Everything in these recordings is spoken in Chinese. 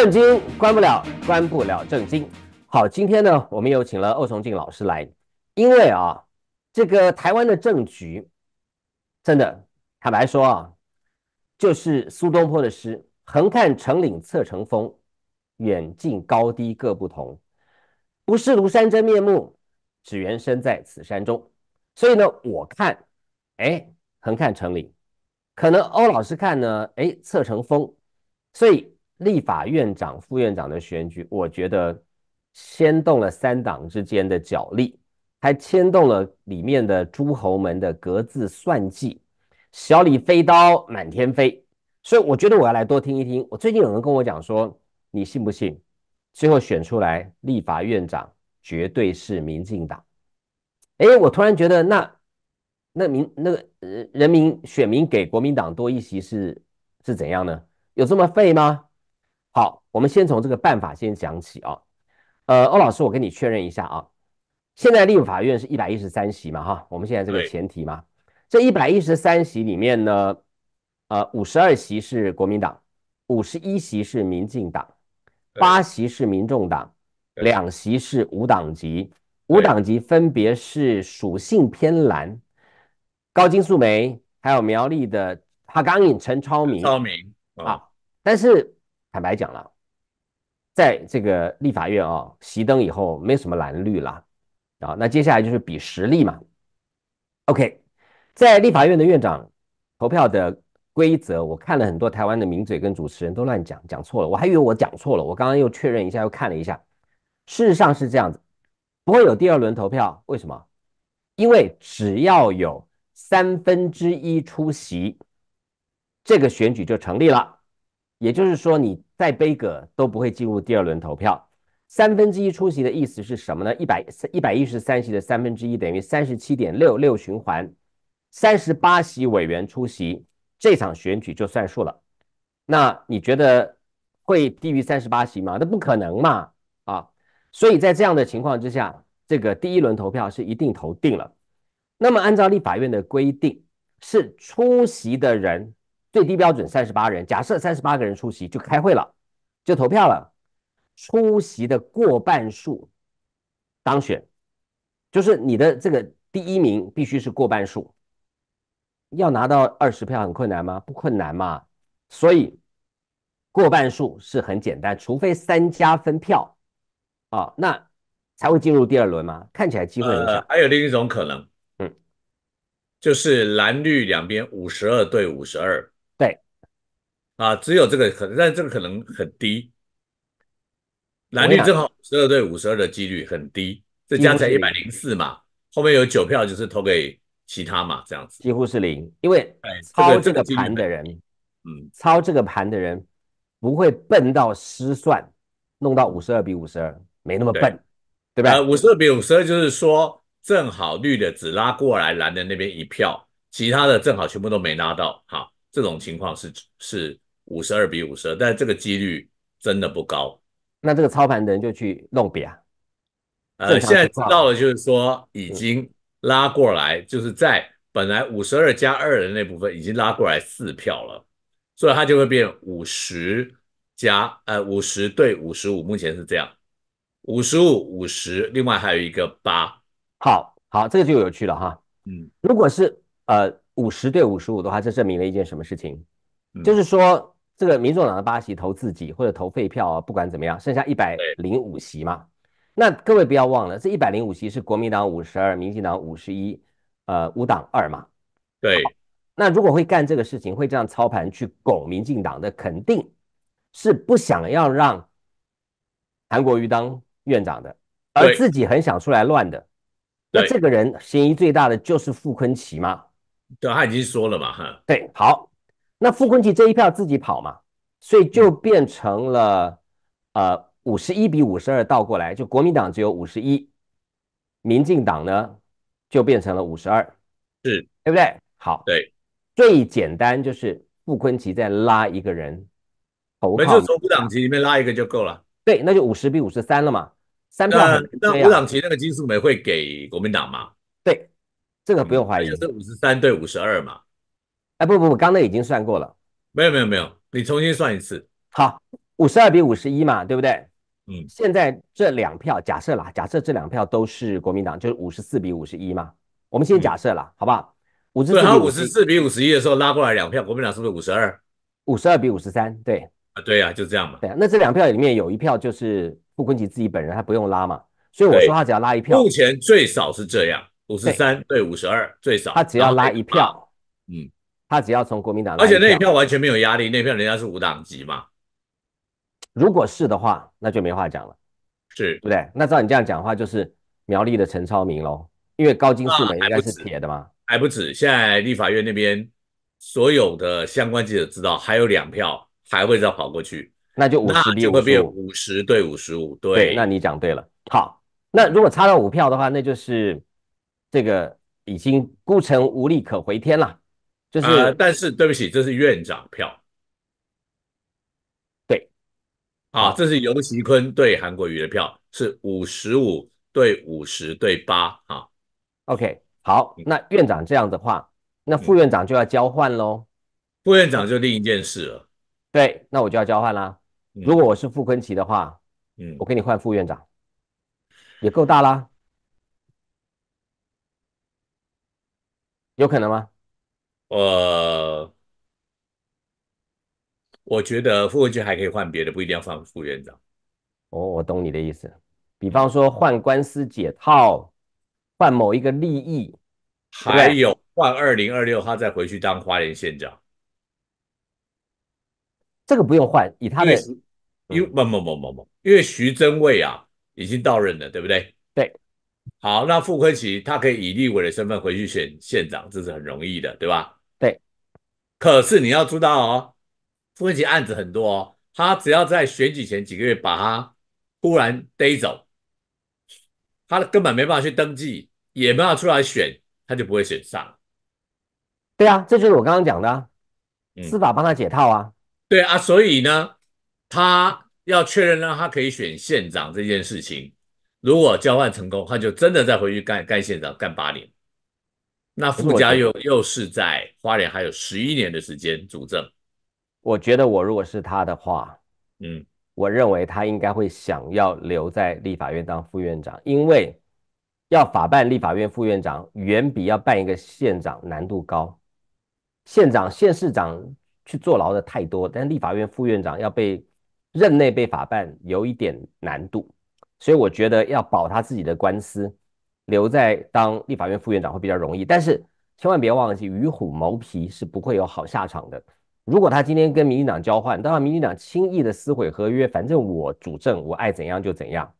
正经关不了，关不了正经。好，今天呢，我们又请了欧崇敬老师来，因为啊，这个台湾的政局，真的坦白说啊，就是苏东坡的诗：“横看成岭侧成峰，远近高低各不同。不识庐山真面目，只缘身在此山中。”所以呢，我看，哎，横看成岭，可能欧老师看呢，哎，侧成峰，所以。立法院长、副院长的选举，我觉得牵动了三党之间的角力，还牵动了里面的诸侯们的各自算计，小李飞刀满天飞。所以我觉得我要来多听一听。我最近有人跟我讲说，你信不信？最后选出来立法院长绝对是民进党。哎，我突然觉得，那那民那个人民选民给国民党多一席是是怎样呢？有这么废吗？好，我们先从这个办法先讲起啊。呃，欧老师，我跟你确认一下啊，现在立法院是一百一十三席嘛，哈，我们现在这个前提嘛，这一百一十三席里面呢，呃，五十二席是国民党，五十一席是民进党，八席是民众党，两席是无党籍，无党籍分别是属性偏蓝，高金素梅，还有苗栗的哈刚颖、陈超明。超明啊，但是。坦白讲了，在这个立法院啊，熄灯以后没什么蓝绿了啊。那接下来就是比实力嘛。OK，在立法院的院长投票的规则，我看了很多台湾的名嘴跟主持人都乱讲，讲错了，我还以为我讲错了。我刚刚又确认一下，又看了一下，事实上是这样子，不会有第二轮投票。为什么？因为只要有三分之一出席，这个选举就成立了。也就是说，你。再杯葛都不会进入第二轮投票。三分之一出席的意思是什么呢？一百一百一十三席的三分之一等于三十七点六六循环，三十八席委员出席，这场选举就算数了。那你觉得会低于三十八席吗？那不可能嘛！啊，所以在这样的情况之下，这个第一轮投票是一定投定了。那么按照立法院的规定，是出席的人。最低标准三十八人，假设三十八个人出席就开会了，就投票了。出席的过半数当选，就是你的这个第一名必须是过半数。要拿到二十票很困难吗？不困难嘛。所以过半数是很简单，除非三加分票啊，那才会进入第二轮嘛。看起来机会很小。还有另一种可能，嗯，就是蓝绿两边五十二对五十二。啊，只有这个可，但这个可能很低。蓝绿正好十二对五十二的几率很低，这加起来一百零四嘛，后面有九票就是投给其他嘛，这样子几乎是零。因为操这个盘的人，嗯，操这个盘的人不会笨到失算，弄到五十二比五十二，没那么笨，对吧？对？五十二比五十二就是说正好绿的只拉过来蓝的那边一票，其他的正好全部都没拉到，好，这种情况是是。五十二比五十二，但这个几率真的不高。那这个操盘的人就去弄笔啊？呃，现在知道了就是说已经拉过来，就是在本来五十二加二的那部分已经拉过来四票了，所以它就会变五十加呃五十对五十五，目前是这样，五十五五十，另外还有一个八。好好，这个就有趣了哈。嗯，如果是呃五十对五十五的话，这证明了一件什么事情？就是说。这个民众党的八席投自己或者投废票啊，不管怎么样，剩下一百零五席嘛。那各位不要忘了，这一百零五席是国民党五十二、民进党五十一，呃，五党二嘛。对。那如果会干这个事情，会这样操盘去拱民进党，的，肯定是不想要让韩国瑜当院长的，而自己很想出来乱的。那这个人嫌疑最大的就是傅昆奇嘛？对他已经说了嘛，哈。对，好。那傅昆萁这一票自己跑嘛，所以就变成了，呃，五十一比五十二倒过来，就国民党只有五十一，民进党呢就变成了五十二，是，对不对？好，对，最简单就是傅昆萁在拉一个人，投靠，没错，从吴党旗里面拉一个就够了。对，那就五十比五十三了嘛，三票很对那吴党旗那个金素梅会给国民党吗？对，这个不用怀疑，就是五十三对五十二嘛。哎不不不，刚才已经算过了，没有没有没有，你重新算一次。好，五十二比五十一嘛，对不对？嗯，现在这两票假设啦，假设这两票都是国民党，就是五十四比五十一嘛。我们先假设啦，好不好？五十四，对，他五十四比五十一的时候拉过来两票，国民党是不是五十二，五十二比五十三，对。啊对呀，就这样嘛。对啊，那这两票里面有一票就是傅昆萁自己本人，他不用拉嘛。所以我说他只要拉一票。目前最少是这样，五十三对五十二最少。他只要拉一票，嗯。他只要从国民党，而且那一票完全没有压力，那票人家是五党籍嘛。如果是的话，那就没话讲了，是不对？那照你这样讲话，就是苗栗的陈超明喽，因为高金素梅应该是铁的嘛，还不止。现在立法院那边所有的相关记者知道，还有两票还会再跑过去，那就五十比五十五，五十对五十五，对。那你讲对了。好，那如果差到五票的话，那就是这个已经孤城无力可回天了。就是，但是对不起，这是院长票。对，啊，这是尤其坤对韩国瑜的票是五十五对五十对八啊。OK，好，那院长这样的话，那副院长就要交换喽。副院长就另一件事了。对，那我就要交换啦。如果我是傅坤奇的话，嗯，我给你换副院长，也够大啦，有可能吗？呃，我觉得傅文俊还可以换别的，不一定要换副院长。哦，我懂你的意思。比方说换官司解套，换某一个利益，还有换二零二六，他再回去当花莲县长。这个不用换，以他的，因，不不不不不，因为徐祯位啊已经到任了，对不对？对。好，那傅文俊他可以以立委的身份回去选县长，这是很容易的，对吧？可是你要知道哦，分歧案子很多哦，他只要在选举前几个月把他忽然逮走，他根本没办法去登记，也没法出来选，他就不会选上。对啊，这就是我刚刚讲的，啊，司法帮他解套啊。对啊，所以呢，他要确认让他可以选县长这件事情，如果交换成功，他就真的再回去干干县长，干八年。那傅家又又是在花莲还有十一年的时间主政。我觉得我如果是他的话，嗯，我认为他应该会想要留在立法院当副院长，因为要法办立法院副院长远比要办一个县长难度高。县长、县市长去坐牢的太多，但立法院副院长要被任内被法办有一点难度，所以我觉得要保他自己的官司。留在当立法院副院长会比较容易，但是千万别忘记与虎谋皮是不会有好下场的。如果他今天跟民进党交换，当然民进党轻易的撕毁合约，反正我主政，我爱怎样就怎样。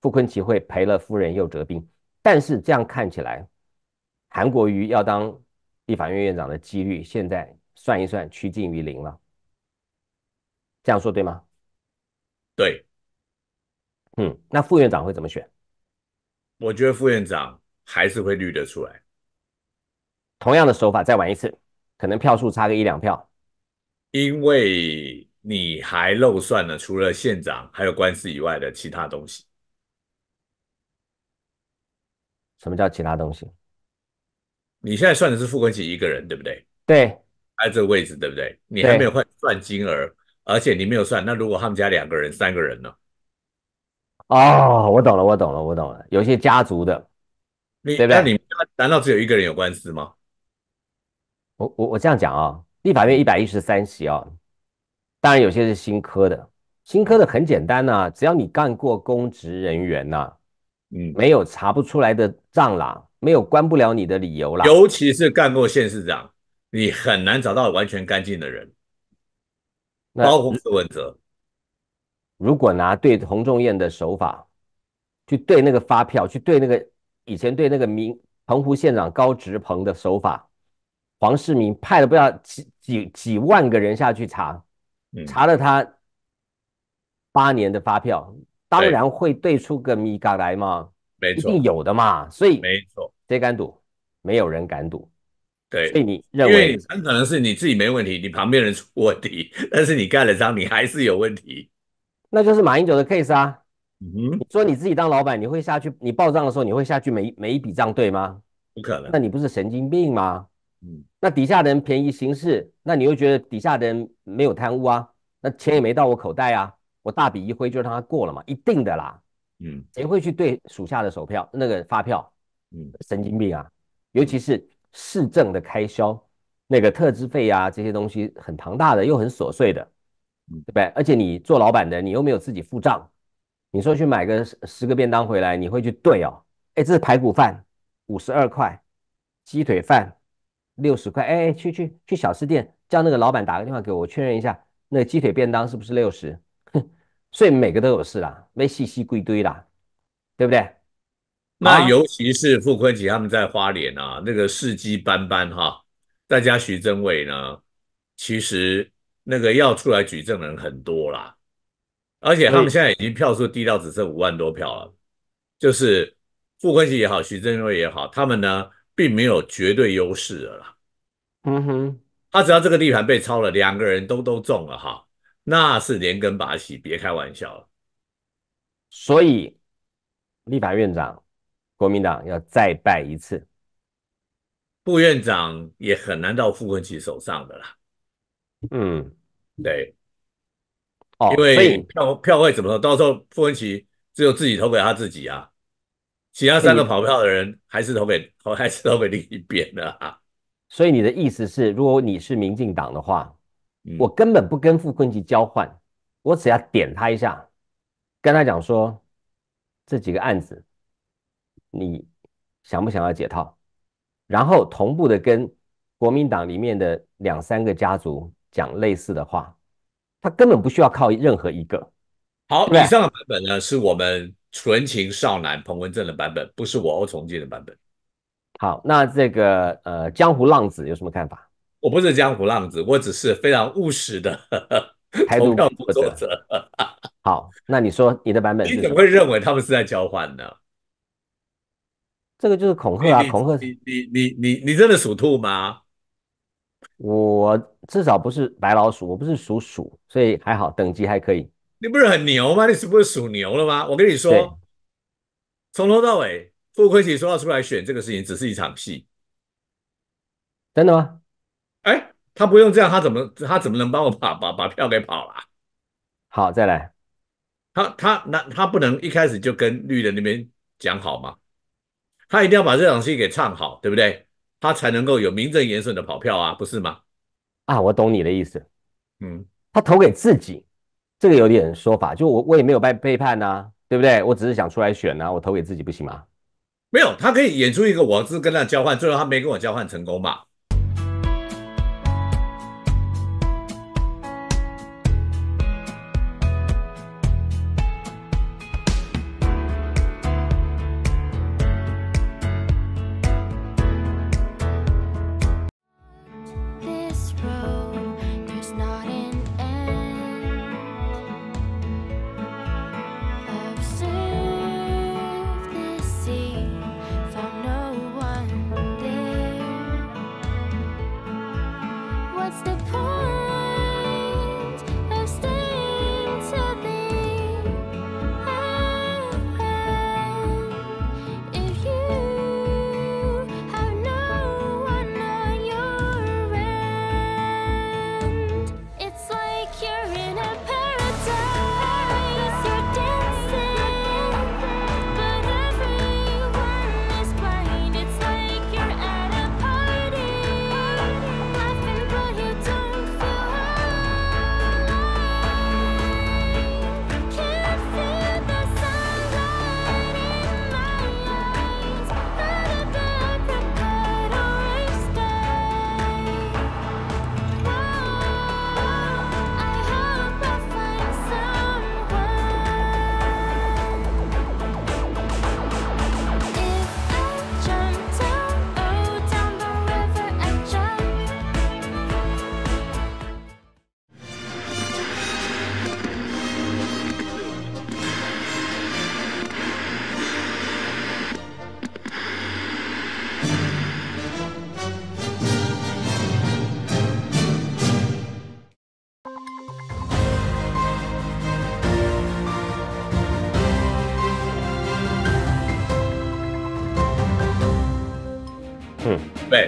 傅昆奇会赔了夫人又折兵，但是这样看起来，韩国瑜要当立法院院长的几率现在算一算趋近于零了。这样说对吗？对。嗯，那副院长会怎么选？我觉得副院长还是会绿得出来。同样的手法再玩一次，可能票数差个一两票，因为你还漏算了除了县长还有官司以外的其他东西。什么叫其他东西？你现在算的是傅冠奇一个人，对不对？对，在这个位置，对不对？你还没有算算金额，而且你没有算。那如果他们家两个人、三个人呢？哦，我懂了，我懂了，我懂了。有些家族的，对不对？你难道只有一个人有官司吗？我我我这样讲啊，立法院一百一十三席啊，当然有些是新科的，新科的很简单呐，只要你干过公职人员呐，嗯，没有查不出来的账啦，没有关不了你的理由啦。尤其是干过县市长，你很难找到完全干净的人，包括柯文哲。如果拿对洪仲彦的手法，去对那个发票，去对那个以前对那个民澎湖县长高植鹏的手法，黄世明派了不要几几几万个人下去查，查了他八年的发票，当然会对出个米嘎来嘛，没错，一定有的嘛。所以没错，谁敢赌？没有人敢赌。对，所以你认为？因为能是你自己没问题，你旁边人出问题，但是你盖了章，你还是有问题。那就是马英九的 case 啊，你说你自己当老板，你会下去？你报账的时候你会下去每每一笔账对吗？不可能，那你不是神经病吗？嗯，那底下的人便宜行事，那你又觉得底下的人没有贪污啊？那钱也没到我口袋啊，我大笔一挥就让他过了嘛，一定的啦。嗯，谁会去对属下的手票那个发票？嗯，神经病啊，尤其是市政的开销，那个特支费啊这些东西很庞大的又很琐碎的。对不对？而且你做老板的，你又没有自己付账，你说去买个十个便当回来，你会去对哦？哎，这是排骨饭五十二块，鸡腿饭六十块。哎哎，去去去小吃店，叫那个老板打个电话给我确认一下，那鸡腿便当是不是六十？哼，所以每个都有事啦，没细细归堆啦，对不对？那尤其是傅昆萁他们在花莲啊，那个事迹斑斑哈。再加徐正伟呢，其实。那个要出来举证的人很多啦，而且他们现在已经票数低到只剩五万多票了，就是傅昆萁也好，许正瑞也好，他们呢并没有绝对优势了啦。嗯哼，他只要这个地盘被抄了，两个人都都中了哈，那是连根拔起，别开玩笑了。所以立法院长国民党要再败一次，副院长也很难到傅昆萁手上的啦。嗯。对，哦，因为票票会怎么说？到时候傅文琪只有自己投给他自己啊，其他三个跑票的人还是投给 还是投给另一边的啊。所以你的意思是，如果你是民进党的话，我根本不跟傅昆萁交换，我只要点他一下，跟他讲说这几个案子，你想不想要解套？然后同步的跟国民党里面的两三个家族。讲类似的话，他根本不需要靠任何一个。好，以上的版本呢，是我们纯情少男彭文正的版本，不是我欧崇建的版本。好，那这个呃，江湖浪子有什么看法？我不是江湖浪子，我只是非常务实的投票不者。好，那你说你的版本你怎么会认为他们是在交换呢？这个就是恐吓啊！恐吓！你你你你你真的属兔吗？我至少不是白老鼠，我不是属鼠，所以还好，等级还可以。你不是很牛吗？你是不是属牛了吗？我跟你说，从头到尾，傅魁奇说要出来选这个事情，只是一场戏。真的吗？哎，他不用这样，他怎么他怎么能帮我把把把票给跑了？好，再来。他他那他不能一开始就跟绿的那边讲好吗？他一定要把这场戏给唱好，对不对？他才能够有名正言顺的跑票啊，不是吗？啊，我懂你的意思，嗯，他投给自己，这个有点说法，就我我也没有被背叛呐，对不对？我只是想出来选呐，我投给自己不行吗？没有，他可以演出一个，我是跟他交换，最后他没跟我交换成功吧？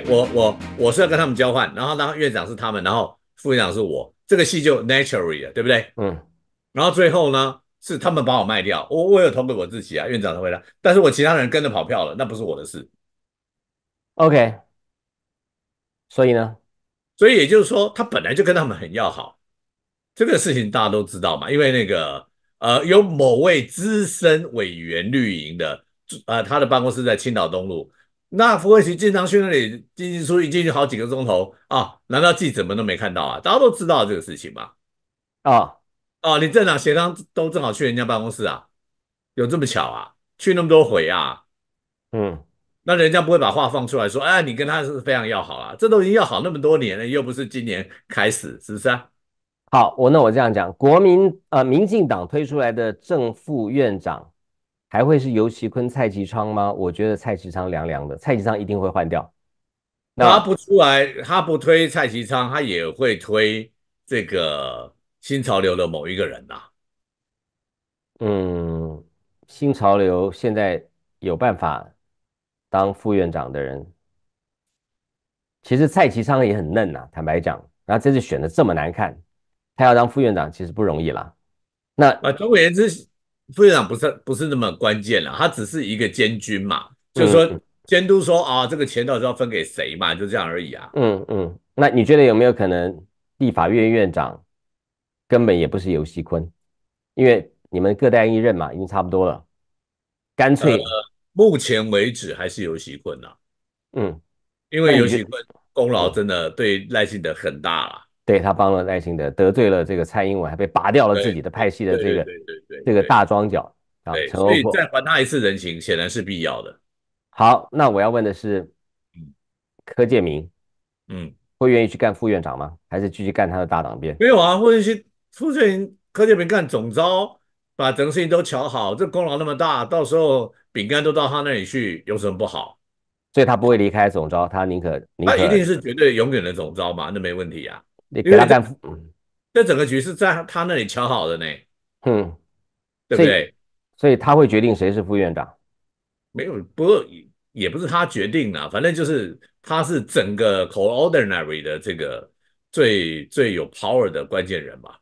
我我我是要跟他们交换，然后当院长是他们，然后副院长是我，这个戏就 naturally 了，对不对？嗯。然后最后呢，是他们把我卖掉，我我有投给我自己啊，院长的回答。但是我其他人跟着跑票了，那不是我的事。OK。所以呢，所以也就是说，他本来就跟他们很要好，这个事情大家都知道嘛，因为那个呃，有某位资深委员绿营的，呃，他的办公室在青岛东路。那福慧奇经常去那里进进出，一进去好几个钟头啊？难道记者们都没看到啊？大家都知道这个事情吗？啊啊！你正党协商都正好去人家办公室啊？有这么巧啊？去那么多回啊？嗯，那人家不会把话放出来说，哎，你跟他是非常要好啊？这都已经要好那么多年了，又不是今年开始，是不是啊？好，我那我这样讲，国民呃民进党推出来的正副院长。还会是尤其坤、蔡其昌吗？我觉得蔡其昌凉凉的，蔡其昌一定会换掉。他不出来，他不推蔡其昌，他也会推这个新潮流的某一个人呐。嗯，新潮流现在有办法当副院长的人，其实蔡其昌也很嫩呐。坦白讲，那这次选的这么难看，他要当副院长其实不容易啦。那啊，总而言之。副院长不是不是那么关键了，他只是一个监军嘛，就是说监督说啊，这个钱到底要分给谁嘛，就这样而已啊。嗯嗯，那你觉得有没有可能地法院院长根本也不是游锡坤？因为你们各担一任嘛，已经差不多了，干脆。目前为止还是游锡坤呐。嗯，因为游锡坤功劳真的对赖幸德很大了。对他帮了赖清德，得罪了这个蔡英文，还被拔掉了自己的派系的这个这个大庄脚啊。所以再还他一次人情，显然是必要的。好，那我要问的是，柯建明，嗯，会愿意去干副院长吗？还是继续干他的大党鞭？没有啊，我问的是副院长柯建明干总招，把整个事情都瞧好，这功劳那么大，到时候饼干都到他那里去，有什么不好？所以他不会离开总招，他宁可。他一定是绝对永远的总招嘛？那没问题呀。你给他干这整个局是在他那里调好的呢，嗯，对不对？所以他会决定谁是副院长，没有，不过也不是他决定的，反正就是他是整个 c o o r d i n a r y 的这个最最有 power 的关键人嘛。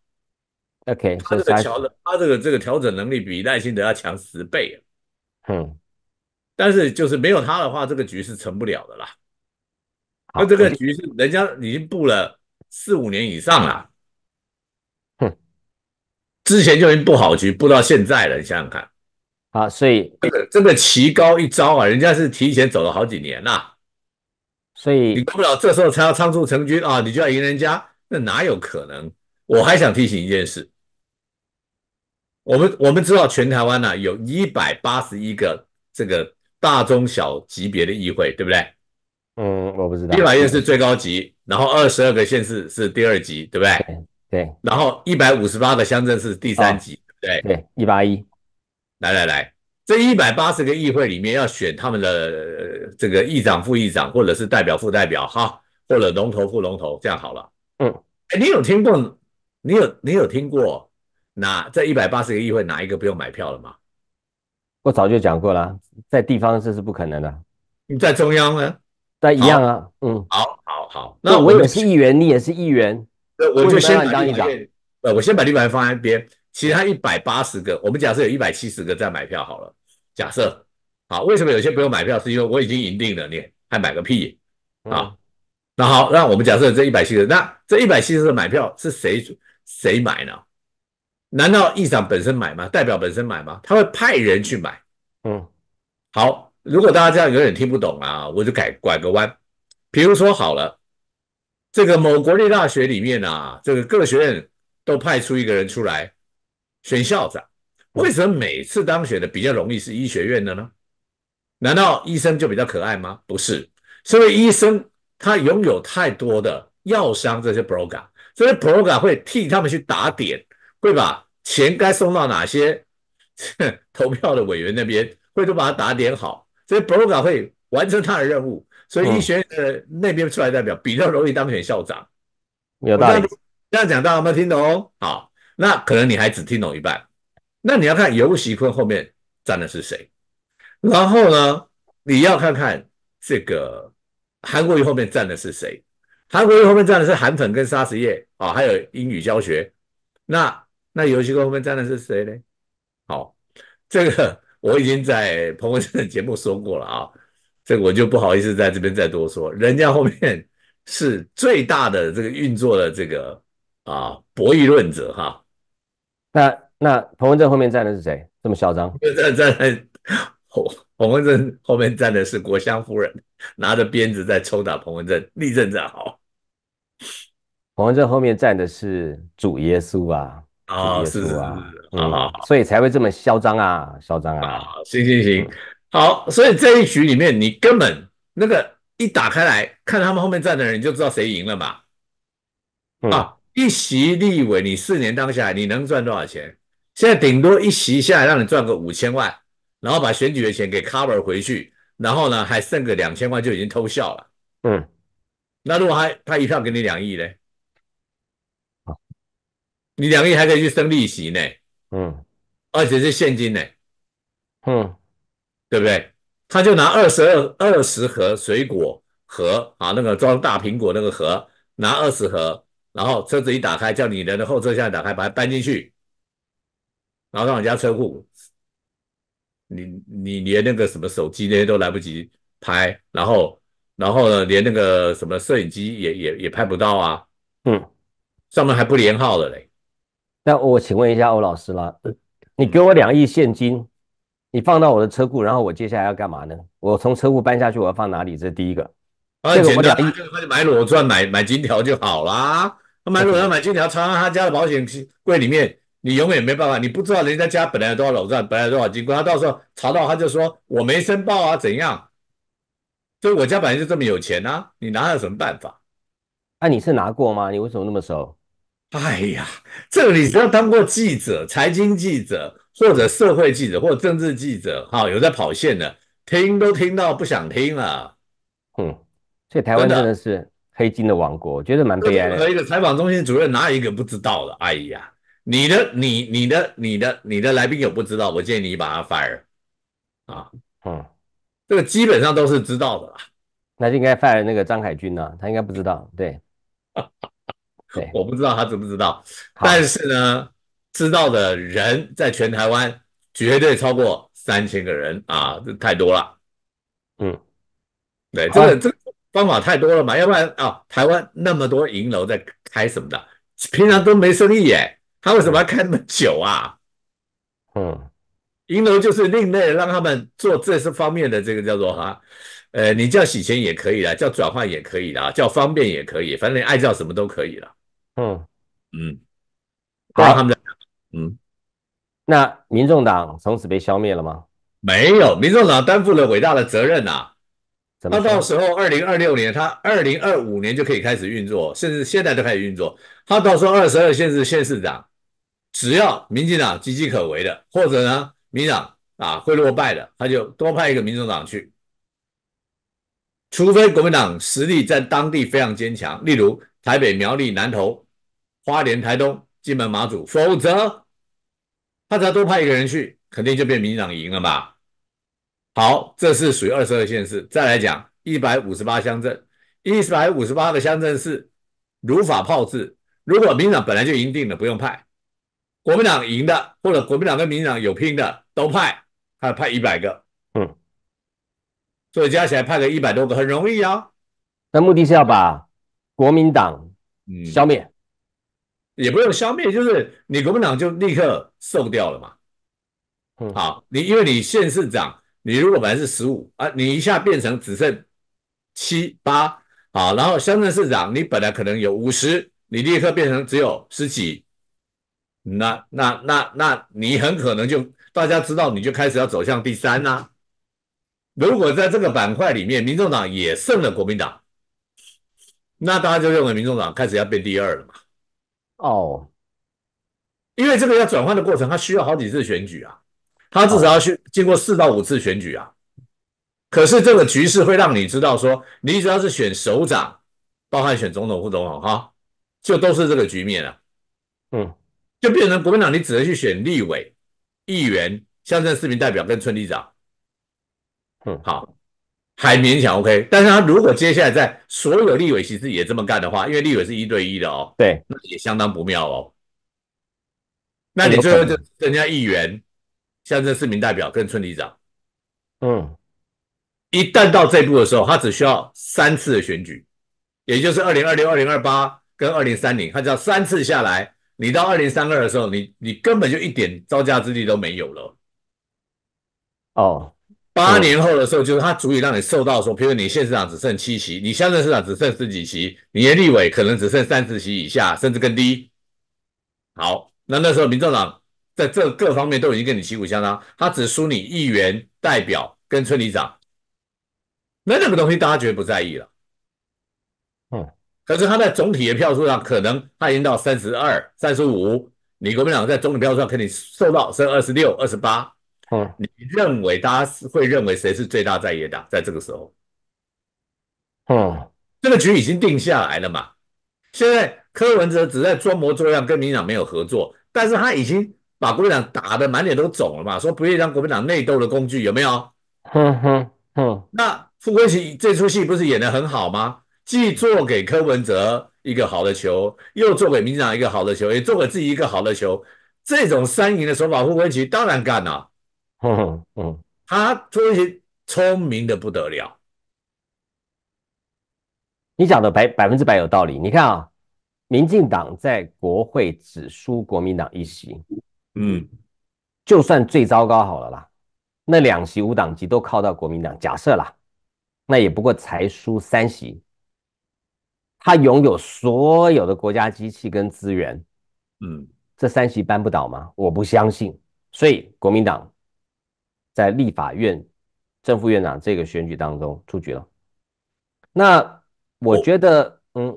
OK，他这个调的，他这个这个调整能力比赖清德要强十倍啊。嗯，但是就是没有他的话，这个局是成不了的啦。那这个局是人家已经布了。四五年以上了，哼，之前就已经布好局，布到现在了，你想想看，啊，所以这个这个棋高一招啊，人家是提前走了好几年呐，所以你到了这时候才要仓促成军啊，你就要赢人家，那哪有可能？我还想提醒一件事，我们我们知道全台湾呢有一百八十一个这个大中小级别的议会，对不对？嗯，我不知道。一百院是最高级，然后二十二个县市是第二级，对不对？对。然后一百五十八个乡镇是第三级，对不对？对。一八一，来来来，这一百八十个议会里面要选他们的这个议长、副议长，或者是代表、副代表，哈，或者龙头、副龙头，这样好了。嗯。哎，你有听过？你有你有听过哪这一百八十个议会哪一个不用买票了吗？我早就讲过了，在地方这是不可能的。你在中央呢？但一样啊，嗯，好，好，好，那我也是议员，你也是议员，对，我就先把当议长，呃，我先把绿白放在一边，其他一百八十个，我们假设有一百七十个再买票好了，假设，好，为什么有些不用买票？是因为我已经赢定了，你还买个屁啊？那好，那我们假设这一百七十，那这一百七十的买票是谁谁买呢？难道议长本身买吗？代表本身买吗？他会派人去买，嗯，好。如果大家这样有点听不懂啊，我就改拐个弯。比如说好了，这个某国立大学里面啊，这个各个学院都派出一个人出来选校长。为什么每次当选的比较容易是医学院的呢？难道医生就比较可爱吗？不是。因为医生他拥有太多的药商这些 broker，所以 broker 会替他们去打点，会把钱该送到哪些 投票的委员那边，会都把它打点好。所以博鲁克会完成他的任务，所以医学院的那边出来代表比较容易当选校长。有道理，这样讲大家有没有听懂？哦，好，那可能你还只听懂一半。那你要看游喜坤后面站的是谁，然后呢，你要看看这个韩国瑜后面站的是谁。韩国瑜后面站的是韩粉跟沙石业啊，还有英语教学。那那游喜坤后面站的是谁呢？好，这个。我已经在彭文正的节目说过了啊，这个我就不好意思在这边再多说。人家后面是最大的这个运作的这个啊博弈论者哈。那那彭文正后面站的是谁？这么嚣张？站 站在后彭文正后面站的是国香夫人，拿着鞭子在抽打彭文正，立正站好。彭文正后面站的是主耶稣啊。啊，是是是，啊，所以才会这么嚣张啊，嚣张啊！行行行，好，所以这一局里面，你根本那个一打开来看他们后面站的人，你就知道谁赢了嘛。啊，一席立委，你四年当下来，你能赚多少钱？现在顶多一席下来让你赚个五千万，然后把选举的钱给 cover 回去，然后呢还剩个两千万就已经偷笑了。嗯，那如果还他一票给你两亿呢？你两亿还可以去生利息呢，嗯，而且是现金呢，嗯，对不对？他就拿二十二二十盒水果盒啊，那个装大苹果那个盒，拿二十盒，然后车子一打开，叫你人的后车厢打开，把它搬进去，然后到我家车库，你你连那个什么手机那些都来不及拍，然后然后呢连那个什么摄影机也也也拍不到啊，嗯，上面还不连号了嘞。那我请问一下欧老师啦，你给我两亿现金，你放到我的车库，然后我接下来要干嘛呢？我从车库搬下去，我要放哪里？这是第一个。把钱拿去，拿买裸钻，买买金条就好啦。买裸钻，买金条，藏在他家的保险柜里面，你永远没办法。你不知道人家家本来有多少裸钻，本来多少金块，他到时候查到他就说我没申报啊，怎样？所以我家本来就这么有钱啊，你拿他有什么办法？那你是拿过吗？你为什么那么熟？哎呀，这个你知道，当过记者、财经记者或者社会记者或者政治记者，哈，有在跑线的，听都听到不想听了，嗯，所以台湾真的是黑金的王国，我觉得蛮悲哀的。一个采访中心主任，哪一个不知道的？哎呀，你的、你、你的、你的、你的来宾有不知道？我建议你把他 fire 啊，嗯，这个基本上都是知道的啦。那就应该 fire 那个张海军呐，他应该不知道，对。我不知道他知不知道，但是呢，知道的人在全台湾绝对超过三千个人啊，这太多了。嗯，对，这个这个方法太多了嘛，要不然啊，台湾那么多银楼在开什么的，平常都没生意耶，他为什么要开那么久啊？嗯，银楼就是另类，让他们做这些方面的这个叫做哈，呃，你叫洗钱也可以啦，叫转换也可以的，叫方便也可以，反正你爱叫什么都可以了。嗯嗯，好，嗯，那民众党从此被消灭了吗？没有，民众党担负了伟大的责任呐。他到时候二零二六年，他二零二五年就可以开始运作，甚至现在都开始运作。他到时候二十二县市县市长，只要民进党岌岌可危的，或者呢，民党啊会落败的，他就多派一个民众党去。除非国民党实力在当地非常坚强，例如台北、苗栗、南投。花莲、台东、金门、马祖，否则他只要多派一个人去，肯定就变民党赢了吧？好，这是属于二十二县市。再来讲一百五十八乡镇，一百五十八个乡镇是如法炮制。如果民党本来就赢定了，不用派；国民党赢的，或者国民党跟民党有拼的，都派，还要派一百个。嗯，所以加起来派个一百多个，很容易啊。那目的是要把国民党消灭。也不用消灭，就是你国民党就立刻送掉了嘛。好，你因为你县市长，你如果本来是十五啊，你一下变成只剩七八，好，然后乡镇市长你本来可能有五十，你立刻变成只有十几，那那那那，你很可能就大家知道你就开始要走向第三啦。如果在这个板块里面，民众党也胜了国民党，那大家就认为民众党开始要变第二了嘛。哦，因为这个要转换的过程，他需要好几次选举啊，他至少要去经过四到五次选举啊。可是这个局势会让你知道，说你只要是选首长，包含选总统、副总统，哈，就都是这个局面了。嗯，就变成国民党，你只能去选立委、议员、乡镇市民代表跟村里长。嗯，好。还勉强 OK，但是他如果接下来在所有立委其实也这么干的话，因为立委是一对一的哦，对，那也相当不妙哦。那你最后就增加议员，像镇市民代表跟村里长，嗯，一旦到这步的时候，他只需要三次的选举，也就是二零二六、二零二八跟二零三零，他只要三次下来，你到二零三二的时候，你你根本就一点招架之力都没有了，哦。八年后的时候，就是他足以让你受到说，譬如你现市长只剩七席，你乡镇市长只剩十几席，你的立委可能只剩三十席以下，甚至更低。好，那那时候民政党在这各方面都已经跟你旗鼓相当，他只输你议员代表跟村里长，那那个东西大家绝对不在意了。哦，可是他在总体的票数上，可能他已经到三十二、三十五，你国民党在总体票数上肯定受到剩二十六、二十八。嗯，你认为大家是会认为谁是最大在野党？在这个时候，哦，这个局已经定下来了嘛。现在柯文哲只在装模作样，跟民进党没有合作，但是他已经把国民党打得满脸都肿了嘛，说不愿意让国民党内斗的工具，有没有？哼哼哼。那傅国奇这出戏不是演的很好吗？既做给柯文哲一个好的球，又做给民进党一个好的球，也做给自己一个好的球。这种三赢的手法，傅国奇当然干了。哼哼嗯，他这些聪明的不得了，你讲的百百分之百有道理。你看啊，民进党在国会只输国民党一席，嗯，就算最糟糕好了啦，那两席无党籍都靠到国民党，假设啦，那也不过才输三席。他拥有所有的国家机器跟资源，嗯，这三席扳不倒吗？我不相信。所以国民党。在立法院正副院长这个选举当中出局了。那我觉得，嗯，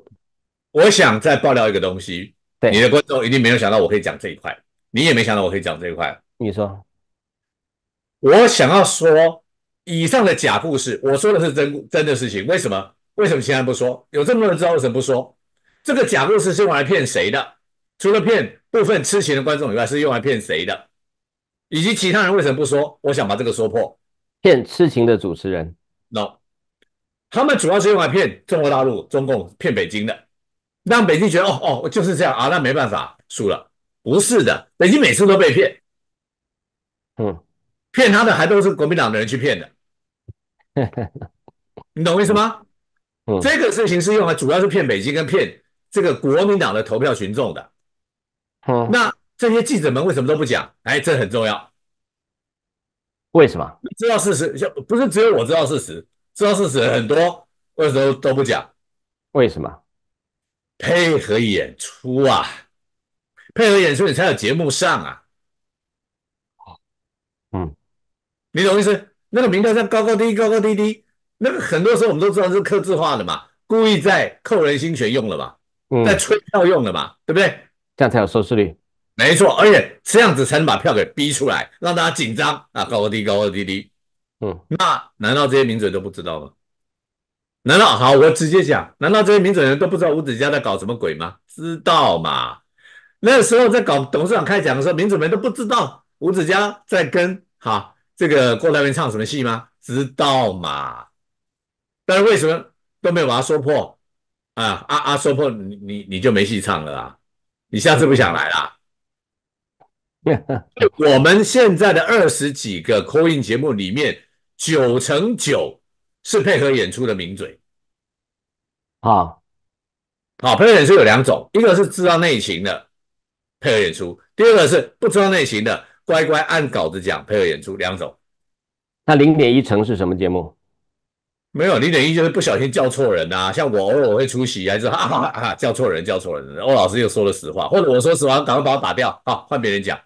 我想再爆料一个东西。对，你的观众一定没有想到我可以讲这一块，你也没想到我可以讲这一块。你说，我想要说以上的假故事，我说的是真真的事情。为什么？为什么现在不说？有这么多人知道，为什么不说？这个假故事是用来骗谁的？除了骗部分痴情的观众以外，是用来骗谁的？以及其他人为什么不说？我想把这个说破，骗痴情的主持人。no，他们主要是用来骗中国大陆、中共、骗北京的，让北京觉得哦哦，就是这样啊，那没办法输了。不是的，北京每次都被骗。嗯，骗他的还都是国民党的人去骗的。你懂我意思吗？嗯，这个事情是用来主要是骗北京跟骗这个国民党的投票群众的。嗯，那。这些记者们为什么都不讲？哎，这很重要。为什么？知道事实就不是只有我知道事实，知道事实很多，为什么都不讲？为什么？配合演出啊，配合演出你才有节目上啊。好，嗯，你懂意思？那个名调上高高低高高低低，那个很多时候我们都知道是刻字化的嘛，故意在扣人心弦用了嘛，在吹票用了嘛，对不对？这样才有收视率。没错，而且这样子才能把票给逼出来，让大家紧张啊，高高低高高低低，嗯，那难道这些民主都不知道吗？难道好，我直接讲，难道这些民主人都不知道吴子嘉在搞什么鬼吗？知道嘛？那个时候在搞董事长开讲的时候，民主们都不知道吴子嘉在跟哈这个郭台铭唱什么戏吗？知道嘛？但是为什么都没有把他说破啊？啊啊，说破你你你就没戏唱了啊，你下次不想来啦？我们现在的二十几个 c o i n 节目里面，九成九是配合演出的名嘴。好，好，配合演出有两种，一个是知道内情的配合演出，第二个是不知道内情的乖乖按稿子讲配合演出两种。那零点一成是什么节目？没有零点一就是不小心叫错人啊，像我偶尔会出席，还是哈哈哈叫错人叫错人。欧老师又说了实话，或者我说实话，赶快把我打掉，好换别人讲。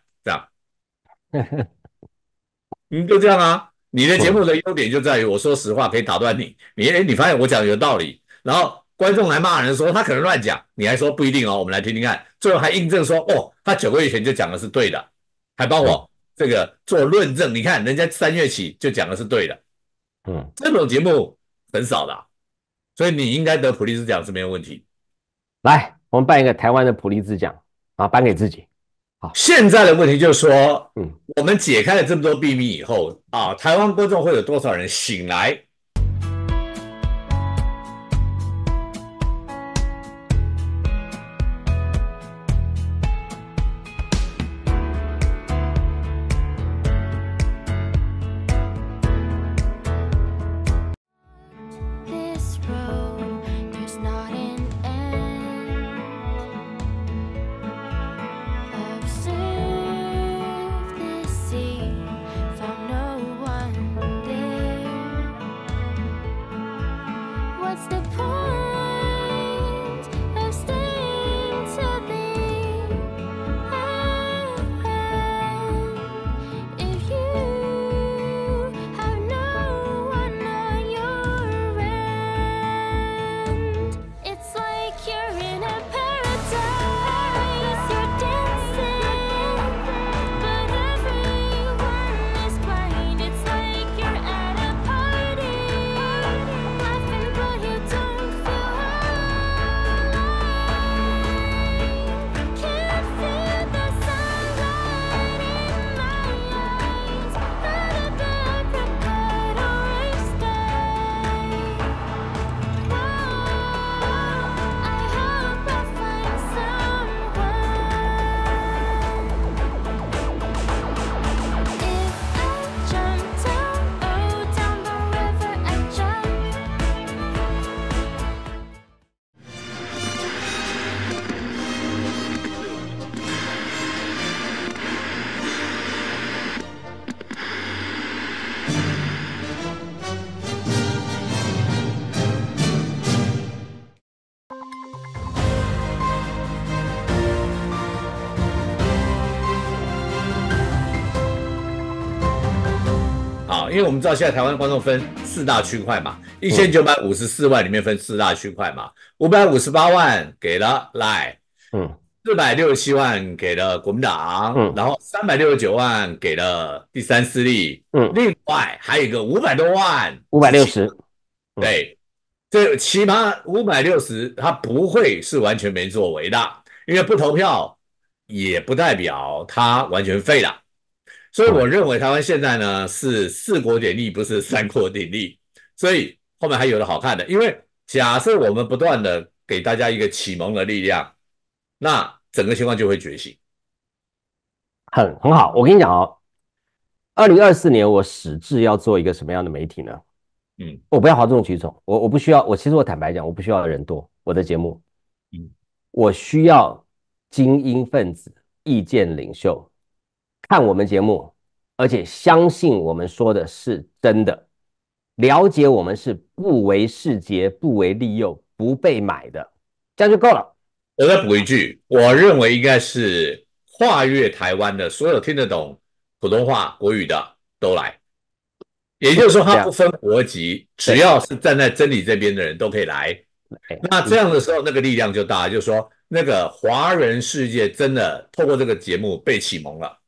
你 就这样啊。你的节目的优点就在于，我说实话可以打断你。你哎，你发现我讲的有道理，然后观众来骂人说他可能乱讲，你还说不一定哦。我们来听听看，最后还印证说哦，他九个月前就讲的是对的，还帮我这个做论证。你看人家三月起就讲的是对的，嗯，这种节目很少的，所以你应该得普利兹奖是没有问题。来，我们办一个台湾的普利兹奖啊，颁给自己。现在的问题就是说，嗯，我们解开了这么多秘密以后啊，台湾观众会有多少人醒来？因为我们知道现在台湾的观众分四大区块嘛，一千九百五十四万里面分四大区块嘛，五百五十八万给了赖，嗯，四百六十七万给了国民党，嗯，然后三百六十九万给了第三势力，嗯，另外还有一个五百多万，五百六十，对，这起码五百六十，他不会是完全没作为的，因为不投票也不代表他完全废了。所以我认为台湾现在呢是四国鼎立，不是三国鼎立，所以后面还有的好看的。因为假设我们不断的给大家一个启蒙的力量，那整个情况就会觉醒。很很好，我跟你讲哦，二零二四年我矢志要做一个什么样的媒体呢？嗯，我不要哗众取宠，我我不需要，我其实我坦白讲，我不需要人多，我的节目，嗯，我需要精英分子、意见领袖。看我们节目，而且相信我们说的是真的，了解我们是不为世界不为利诱、不被买的，这样就够了。我再补一句，我认为应该是跨越台湾的所有听得懂普通话、国语的都来，也就是说，他不分国籍，只要是站在真理这边的人都可以来。那这样的时候，那个力量就大，就是说，那个华人世界真的透过这个节目被启蒙了。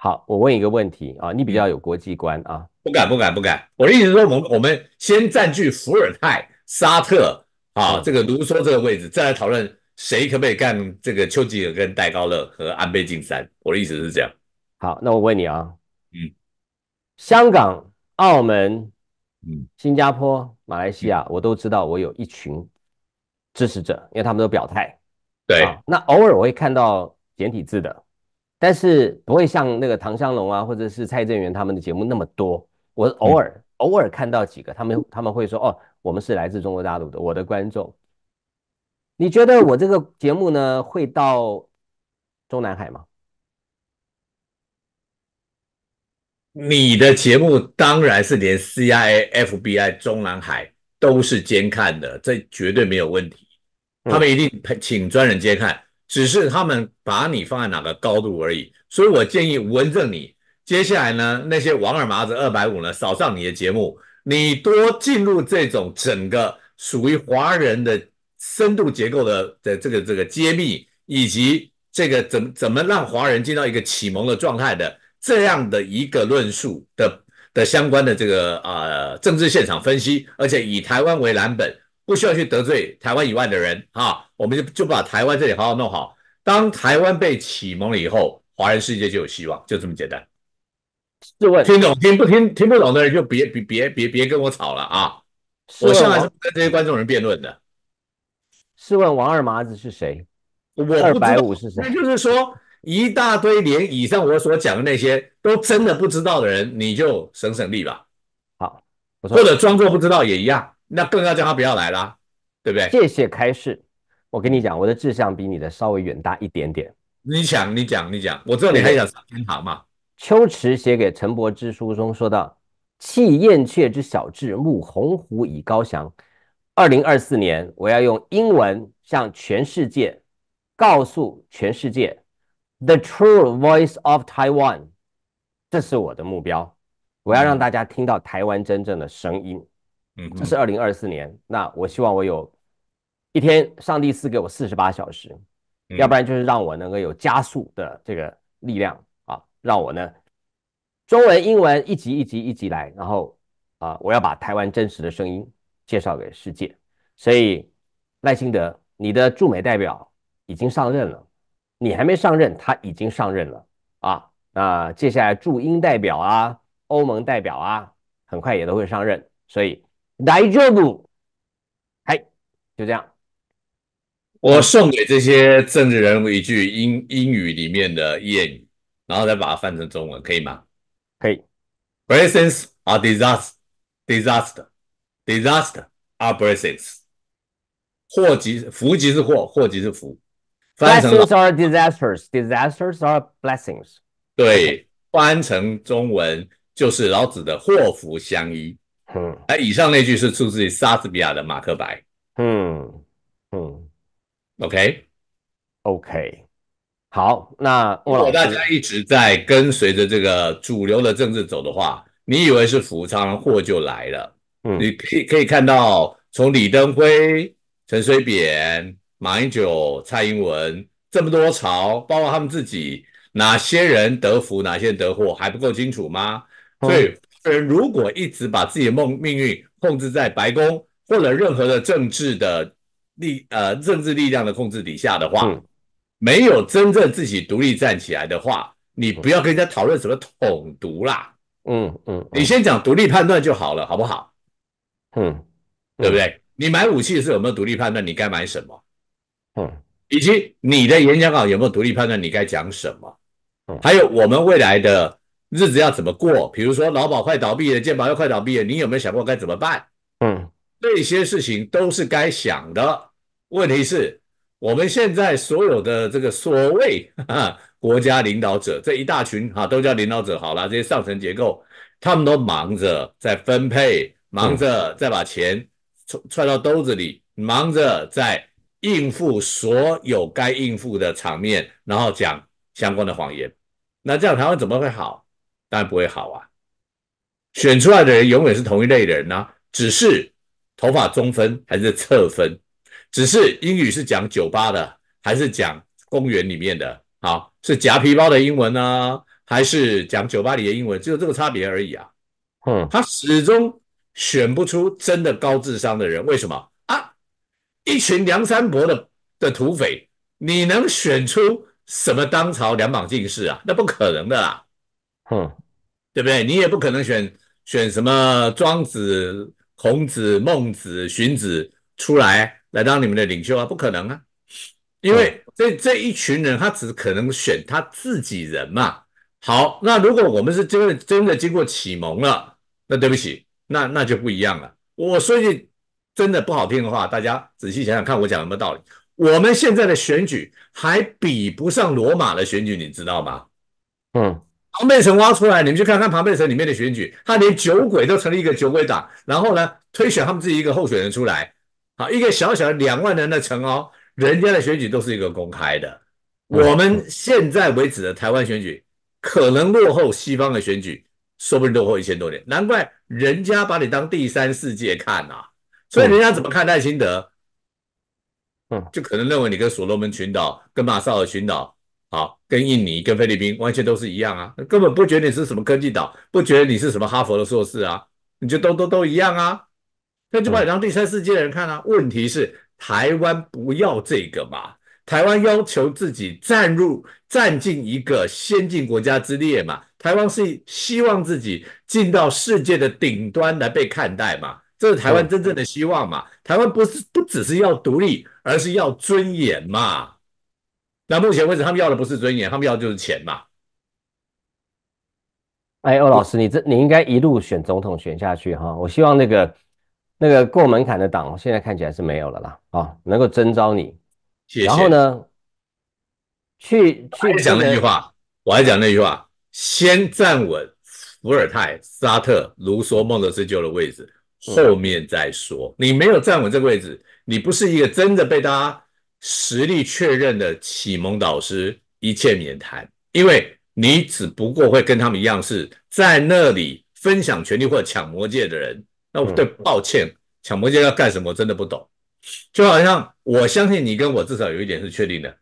好，我问一个问题啊，你比较有国际观啊？不敢，不敢，不敢。我的意思是说，我们我们先占据伏尔泰、沙特啊，这个卢梭这个位置，再来讨论谁可不可以干这个丘吉尔、跟戴高乐和安倍晋三。我的意思是这样。好，那我问你啊，嗯，香港、澳门、嗯，新加坡、马来西亚，我都知道，我有一群支持者，因为他们都表态。对，那偶尔我会看到简体字的。但是不会像那个唐湘龙啊，或者是蔡正元他们的节目那么多。我偶尔偶尔看到几个，他们他们会说：“哦，我们是来自中国大陆的我的观众。”你觉得我这个节目呢会到中南海吗？你的节目当然是连 CIA、FBI、中南海都是监看的，这绝对没有问题。他们一定请专人监看。只是他们把你放在哪个高度而已，所以我建议文正，你接下来呢？那些王二麻子二百五呢，少上你的节目，你多进入这种整个属于华人的深度结构的的这个这个揭秘，以及这个怎怎么让华人进到一个启蒙的状态的这样的一个论述的的相关的这个啊政治现场分析，而且以台湾为蓝本。不需要去得罪台湾以外的人啊，我们就就把台湾这里好好弄好。当台湾被启蒙了以后，华人世界就有希望，就这么简单。试问，听懂听不听？听不懂的人就别别别别别跟我吵了啊！我向来是不跟这些观众人辩论的。试问，王二麻子是谁？我百五是谁。那就是说，一大堆连以上我所讲的那些都真的不知道的人，你就省省力吧。好，或者装作不知道也一样。那更要叫他不要来啦，对不对？谢谢开示。我跟你讲，我的志向比你的稍微远大一点点。你讲，你讲，你讲。我知道你还想上天堂嘛？秋池写给陈伯之书中说道：“弃燕雀之小志，慕鸿鹄以高翔。”二零二四年，我要用英文向全世界告诉全世界：The true voice of Taiwan。这是我的目标。我要让大家听到台湾真正的声音。这是二零二四年，那我希望我有，一天上帝赐给我四十八小时，要不然就是让我能够有加速的这个力量啊，让我呢中文、英文一级一级一级来，然后啊，我要把台湾真实的声音介绍给世界。所以赖清德，你的驻美代表已经上任了，你还没上任，他已经上任了啊。那接下来驻英代表啊、欧盟代表啊，很快也都会上任，所以。来就赌，嗨，就这样。我送给这些政治人物一句英英语里面的谚语，然后再把它翻成中文，可以吗？可以。Blessings are d i s a s t e r d i s a s t e r d i s a s t e r are blessings。祸即福即是祸，祸即是福。b l e s s i n g s are disasters, disasters are blessings。对，翻成中文就是老子的祸福相依。嗯，哎，以上那句是出自于莎士比亚的《马克白》。嗯嗯，OK OK，好，那如果大家一直在跟随着这个主流的政治走的话，你以为是福昌货就来了？嗯，你可以可以看到，从李登辉、陈水扁、马英九、蔡英文这么多朝，包括他们自己，哪些人得福，哪些人得祸，还不够清楚吗？所以。人如果一直把自己的梦命运控制在白宫或者任何的政治的力呃政治力量的控制底下的话，没有真正自己独立站起来的话，你不要跟人家讨论什么统独啦，嗯嗯，你先讲独立判断就好了，好不好？嗯，对不对？你买武器的时候有没有独立判断你该买什么？嗯，以及你的演讲稿有没有独立判断你该讲什么？还有我们未来的。日子要怎么过？比如说，劳保快倒闭了，健保又快倒闭了，你有没有想过该怎么办？嗯，这些事情都是该想的。问题是我们现在所有的这个所谓哈哈国家领导者这一大群，哈，都叫领导者好了，这些上层结构，他们都忙着在分配，忙着在把钱揣到兜子里，忙着在应付所有该应付的场面，然后讲相关的谎言。那这样台湾怎么会好？当然不会好啊！选出来的人永远是同一类的人啊，只是头发中分还是侧分，只是英语是讲酒吧的还是讲公园里面的，好是夹皮包的英文呢，还是讲酒吧里的英文，只有这个差别而已啊。嗯，他始终选不出真的高智商的人，为什么啊？一群梁山伯的的土匪，你能选出什么当朝两榜进士啊？那不可能的啦！嗯，对不对？你也不可能选选什么庄子、孔子、孟子、荀子出来来当你们的领袖啊，不可能啊！因为这这一群人，他只可能选他自己人嘛。好，那如果我们是真的真的经过启蒙了，那对不起，那那就不一样了。我说句真的不好听的话，大家仔细想想看，我讲什么道理？我们现在的选举还比不上罗马的选举，你知道吗？嗯。庞贝城挖出来，你们去看看庞贝城里面的选举，他连酒鬼都成立一个酒鬼党，然后呢，推选他们自己一个候选人出来。好，一个小小的两万人的城哦，人家的选举都是一个公开的。我们现在为止的台湾选举，可能落后西方的选举，说不定落后一千多年。难怪人家把你当第三世界看啊，所以人家怎么看待新德？嗯，就可能认为你跟所罗门群岛、跟马绍尔群岛。好，跟印尼、跟菲律宾完全都是一样啊，根本不觉得你是什么科技岛，不觉得你是什么哈佛的硕士啊，你就都都都一样啊，那就把你当第三世界的人看啊。问题是台湾不要这个嘛，台湾要求自己站入站进一个先进国家之列嘛，台湾是希望自己进到世界的顶端来被看待嘛，这是台湾真正的希望嘛，台湾不是不只是要独立，而是要尊严嘛。那目前为止，他们要的不是尊严，他们要的就是钱嘛。哎，欧老师，你这你应该一路选总统选下去哈。我希望那个那个过门槛的党，现在看起来是没有了啦。啊，能够征召你，然后呢，去。去讲那句话，我还讲那句话，先站稳伏尔泰、沙特、卢梭、孟德斯鸠的位置，后面再说。你没有站稳这个位置，你不是一个真的被大家。实力确认的启蒙导师，一切免谈，因为你只不过会跟他们一样是在那里分享权力或者抢魔戒的人。那我对，抱歉，抢魔戒要干什么？真的不懂。就好像我相信你跟我至少有一点是确定的，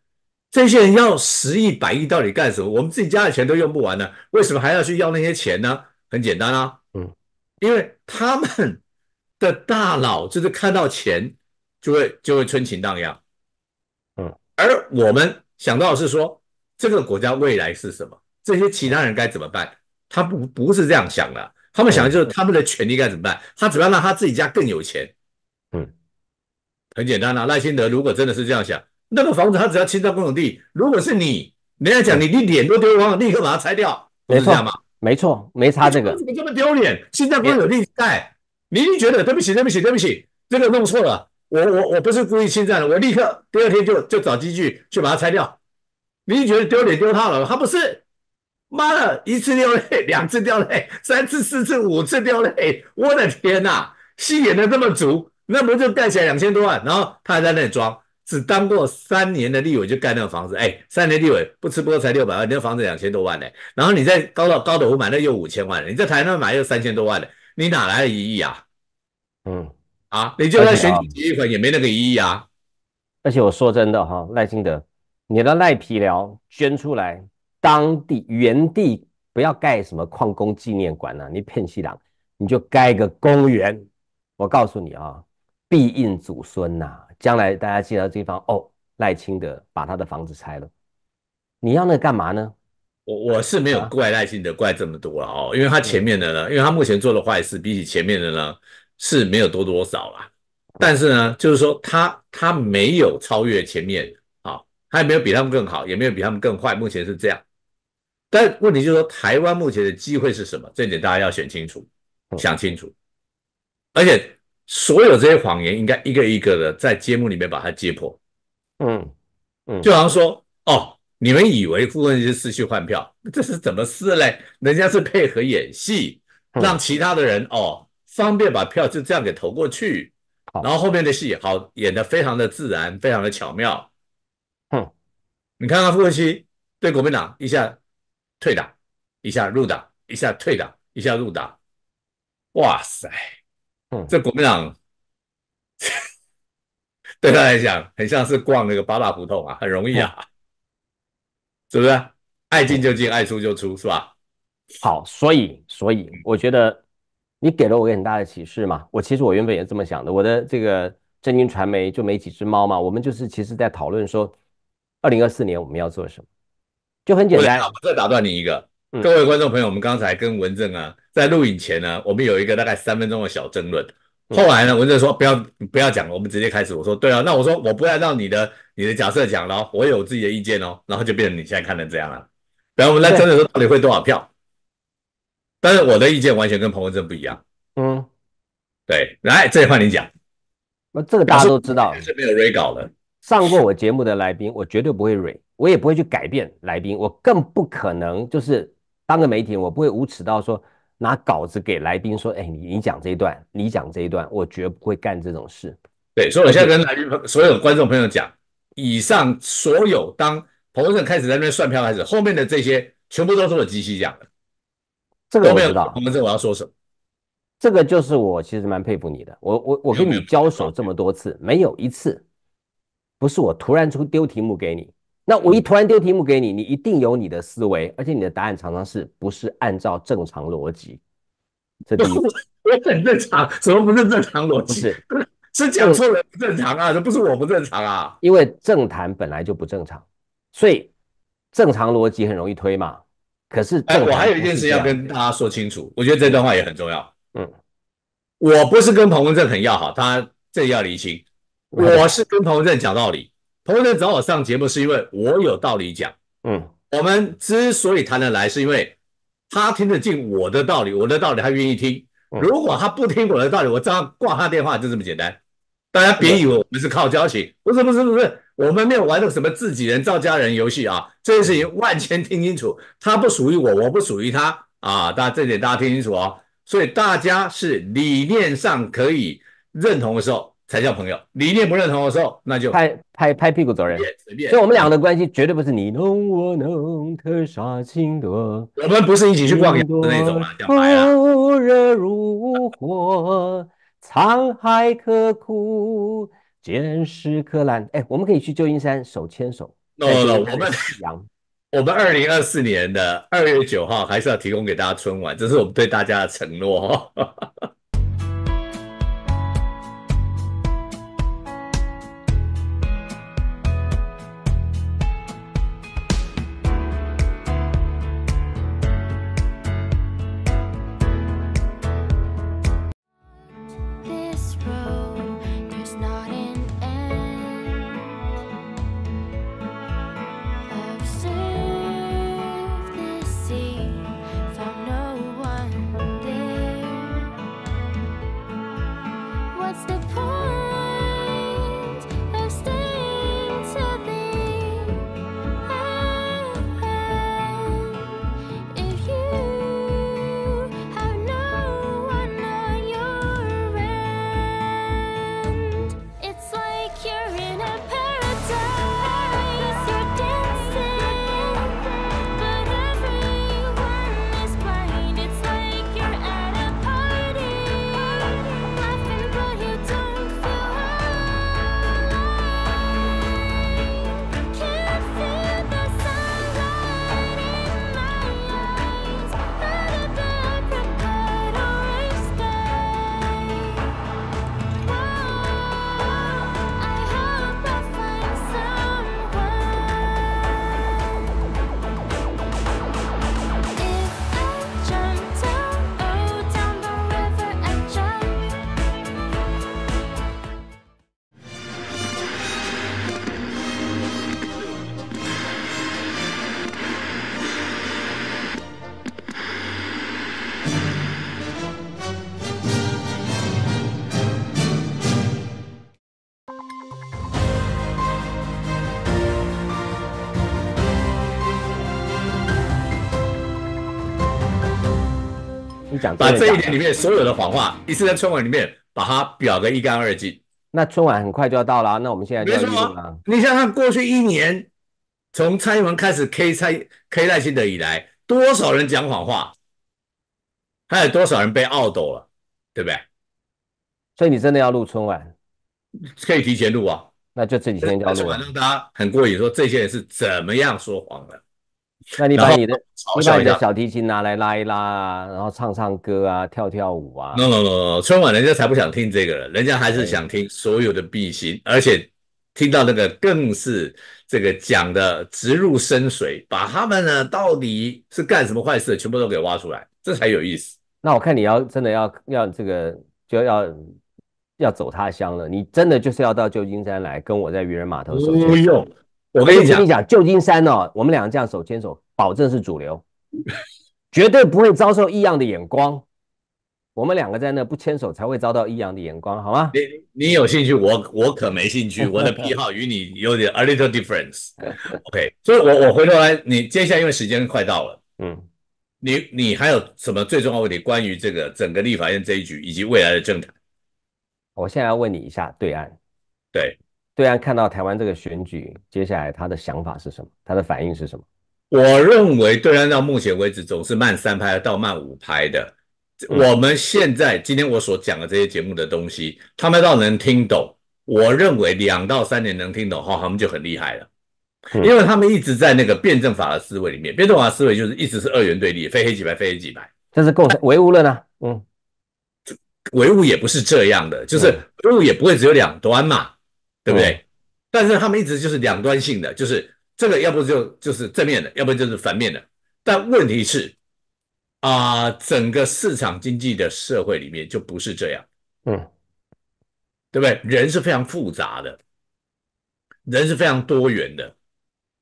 这些人要十亿、百亿到底干什么？我们自己家的钱都用不完呢，为什么还要去要那些钱呢？很简单啊，嗯，因为他们的大脑就是看到钱就会就会春情荡漾。嗯，而我们想到的是说，这个国家未来是什么？这些其他人该怎么办？他不不是这样想的，他们想的就是他们的权利该怎么办？他么要让他自己家更有钱。嗯，很简单啊。赖清德如果真的是这样想，那个房子他只要侵占公有地，如果是你，人家讲你的脸都丢光了，立刻把它拆掉，不是这样吗？没错，没差这个。怎么这么丢脸？侵占公有地，盖，一定觉得对不起，对不起，对不起，这个弄错了。我我我不是故意侵占的，我立刻第二天就就找机具去把它拆掉。你觉得丢脸丢他了？他不是，妈的一次掉泪，两次掉泪，三次四次五次掉泪，我的天哪，戏演的这么足，那不就盖起来两千多万？然后他还在那里装，只当过三年的立委就盖那个房子，哎，三年立委不吃不喝才六百万，你那房子两千多万呢？然后你在高岛高岛湖买那又五千万了，你在台南买又三千多万了，你哪来的一亿啊？嗯。啊，你就算选举第一份也没那个意义啊！而且我说真的哈，赖清德，你的赖皮寮捐出来，当地原地不要盖什么矿工纪念馆啊，你骗西郎，你就盖个公园。我告诉你啊，必应祖孙呐，将来大家记得这地方哦，赖清德把他的房子拆了，你要那干嘛呢？我我是没有怪赖清德怪这么多了哦，因为他前面的呢，因为他目前做的坏事比起前面的呢。是没有多多少啦，但是呢，就是说他他没有超越前面啊，他也没有比他们更好，也没有比他们更坏，目前是这样。但问题就是说，台湾目前的机会是什么？这点大家要选清楚，想清楚。而且所有这些谎言，应该一个一个的在节目里面把它揭破。嗯嗯，就好像说哦，你们以为副官是失去换票，这是怎么事嘞？人家是配合演戏，让其他的人哦。方便把票就这样给投过去，然后后面的戏好演得非常的自然，非常的巧妙。哼，你看看傅斯对国民党一下退党，一下入党，一下退党，一下入党。哇塞，这国民党 对他来讲，很像是逛那个八大胡同啊，很容易啊，是不是？爱进就进，爱出就出，是吧？好，所以所以我觉得。你给了我一个很大的启示嘛，我其实我原本也这么想的，我的这个真君传媒就没几只猫嘛，我们就是其实在讨论说，二零二四年我们要做什么，就很简单。我再打断你一个，各位观众朋友，我们刚才跟文正啊在录影前呢，我们有一个大概三分钟的小争论，后来呢，文正说不要不要讲了，我们直接开始。我说对啊，那我说我不要让你的你的假设讲了，我有自己的意见哦，然后就变成你现在看的这样了。然后我们来争论说到底会多少票？但是我的意见完全跟彭文正不一样。嗯，对，来，这一块你讲。那这个大家都知道，是没有蕊稿的。上过我节目的来宾，我绝对不会蕊，我也不会去改变来宾，我更不可能就是当个媒体，我不会无耻到说拿稿子给来宾说：“哎，你你讲这一段，你讲这一段。”我绝不会干这种事。对，所以我现在跟来宾朋所有观众朋友讲，以上所有当彭文正开始在那算票开始，后面的这些全部都是我机器讲的。这个我不知道我们这我要说什么。这个就是我其实蛮佩服你的。我我我跟你交手这么多次，没有一次不是我突然出丢题目给你。那我一突然丢题目给你，你一定有你的思维，而且你的答案常常是不是按照正常逻辑？不是，我很正常，什么不是正常逻辑？是讲错了不正常啊？这不是我不正常啊？因为政坛本来就不正常，所以正常逻辑很容易推嘛。可是，哎，我还有一件事要跟大家说清楚，我觉得这段话也很重要。嗯，我不是跟彭文正很要好，他这要离心，我是跟彭文正讲道理。彭文正找我上节目，是因为我有道理讲。嗯，我们之所以谈得来，是因为他听得进我的道理，我的道理他愿意听。如果他不听我的道理，我照样挂他电话，就这么简单。大家别以为我们是靠交情，不是不是不是，我们没有玩的什么自己人、造家人游戏啊，这件事情万千听清楚，他不属于我，我不属于他啊，大家这点大家听清楚哦。所以大家是理念上可以认同的时候才叫朋友，理念不认同的时候那就拍拍拍屁股走人，便。所以我们两个的关系绝对不是你弄我弄的傻青多，我们不是一起去逛街的那种嘛，干如火。沧海可枯，坚实可烂。哎，我们可以去旧金山手牵手。no no，我们，我们二零二四年的二月九号还是要提供给大家春晚，这是我们对大家的承诺。把这一点里面所有的谎话，一次在春晚里面把它表个一干二净。那春晚很快就要到了，那我们现在在录吗？你想想过去一年，从蔡英文开始 K 蔡 K 赖清德以来，多少人讲谎话？还有多少人被澳斗了？对不对？所以你真的要录春晚，可以提前录啊。那就这几天就要录啊。春晚让大家很过瘾，说这些人是怎么样说谎的。那你把你的，你把你的小提琴拿来拉一拉啊，然后唱唱歌啊，跳跳舞啊。no no no 春晚人家才不想听这个了，人家还是想听所有的 B 型，而且听到那个更是这个讲的直入深水，把他们呢到底是干什么坏事，全部都给挖出来，这才有意思。那我看你要真的要要这个就要要走他乡了，你真的就是要到旧金山来跟我在渔人码头。我跟你讲，旧金山哦，我们两个这样手牵手，保证是主流，绝对不会遭受异样的眼光。我们两个在那不牵手，才会遭到异样的眼光，好吗？你你有兴趣，我我可没兴趣，我的癖好与你有点 a little difference。OK，所以，我我回头来，你接下来因为时间快到了，嗯，你你还有什么最重要问题？关于这个整个立法院这一局以及未来的政坛，我现在要问你一下，对岸，对。对岸看到台湾这个选举，接下来他的想法是什么？他的反应是什么？我认为对岸到目前为止总是慢三拍到慢五拍的。我们现在今天我所讲的这些节目的东西，他们倒能听懂。我认为两到三年能听懂哈，他们就很厉害了，因为他们一直在那个辩证法的思维里面。辩证法思维就是一直是二元对立，非黑即白，非黑即白。这是共产唯物论啊？嗯，唯物也不是这样的，就是唯物也不会只有两端嘛。对不对？但是他们一直就是两端性的，就是这个要不就就是正面的，要不就是反面的。但问题是，啊，整个市场经济的社会里面就不是这样，嗯，对不对？人是非常复杂的，人是非常多元的，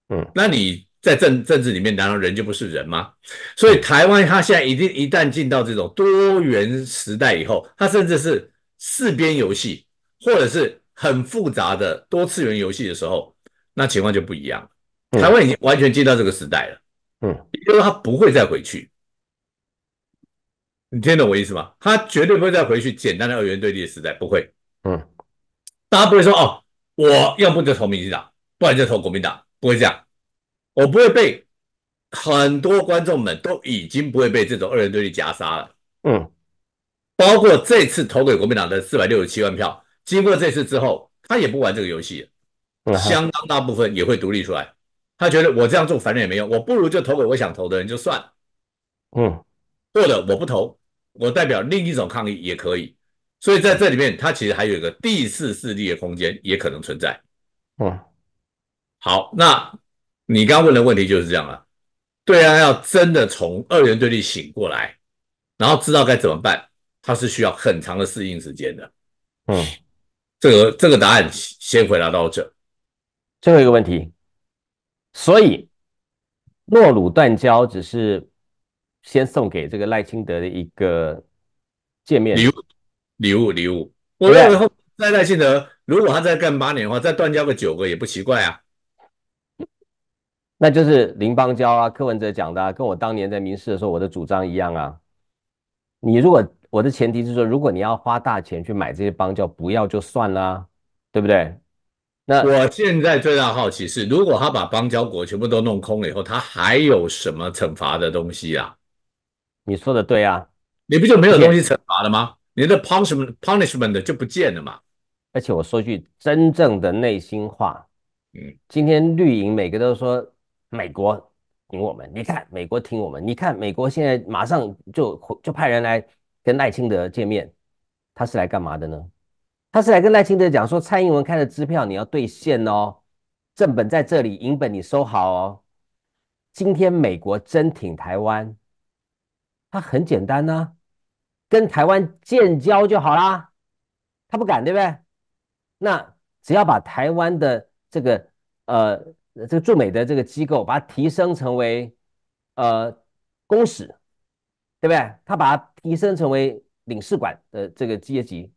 嗯。那你在政政治里面，难道人就不是人吗？所以台湾它现在已经一旦进到这种多元时代以后，它甚至是四边游戏，或者是。很复杂的多次元游戏的时候，那情况就不一样了。台湾已经完全进到这个时代了，嗯，也就是说他不会再回去。你听懂我意思吗？他绝对不会再回去简单的二元对立的时代，不会，嗯。大家不会说哦，我要不就投民进党，不然就投国民党，不会这样。我不会被很多观众们都已经不会被这种二元对立夹杀了，嗯。包括这次投给国民党的四百六十七万票。经过这次之后，他也不玩这个游戏了。相当大部分也会独立出来。他觉得我这样做反正也没用，我不如就投给我想投的人就算。嗯，或者我不投，我代表另一种抗议也可以。所以在这里面，他其实还有一个第四势力的空间也可能存在。嗯，好，那你刚问的问题就是这样了。对啊，要真的从二元对立醒过来，然后知道该怎么办，他是需要很长的适应时间的。嗯。这个这个答案先回答到这。最后一个问题，所以诺鲁断交只是先送给这个赖清德的一个见面礼物，礼物礼物。我认为后在赖清德如果他再干八年的话，再断交个九个也不奇怪啊。那就是林邦交啊，柯文哲讲的，跟我当年在民事的时候我的主张一样啊。你如果我的前提是说，如果你要花大钱去买这些邦交，不要就算了，对不对？那我现在最大好奇是，如果他把邦交国全部都弄空了以后，他还有什么惩罚的东西啊？你说的对啊，你不就没有东西惩罚了吗？你的 punishment punishment 的就不见了嘛。而且我说句真正的内心话，嗯，今天绿营每个都说美国。挺我们，你看美国挺我们，你看美国现在马上就就派人来跟赖清德见面，他是来干嘛的呢？他是来跟赖清德讲说，蔡英文开的支票你要兑现哦，正本在这里，银本你收好哦。今天美国真挺台湾，他很简单呐，跟台湾建交就好啦，他不敢对不对？那只要把台湾的这个呃。这个驻美的这个机构，把它提升成为呃公使，对不对？他把它提升成为领事馆的这个阶级，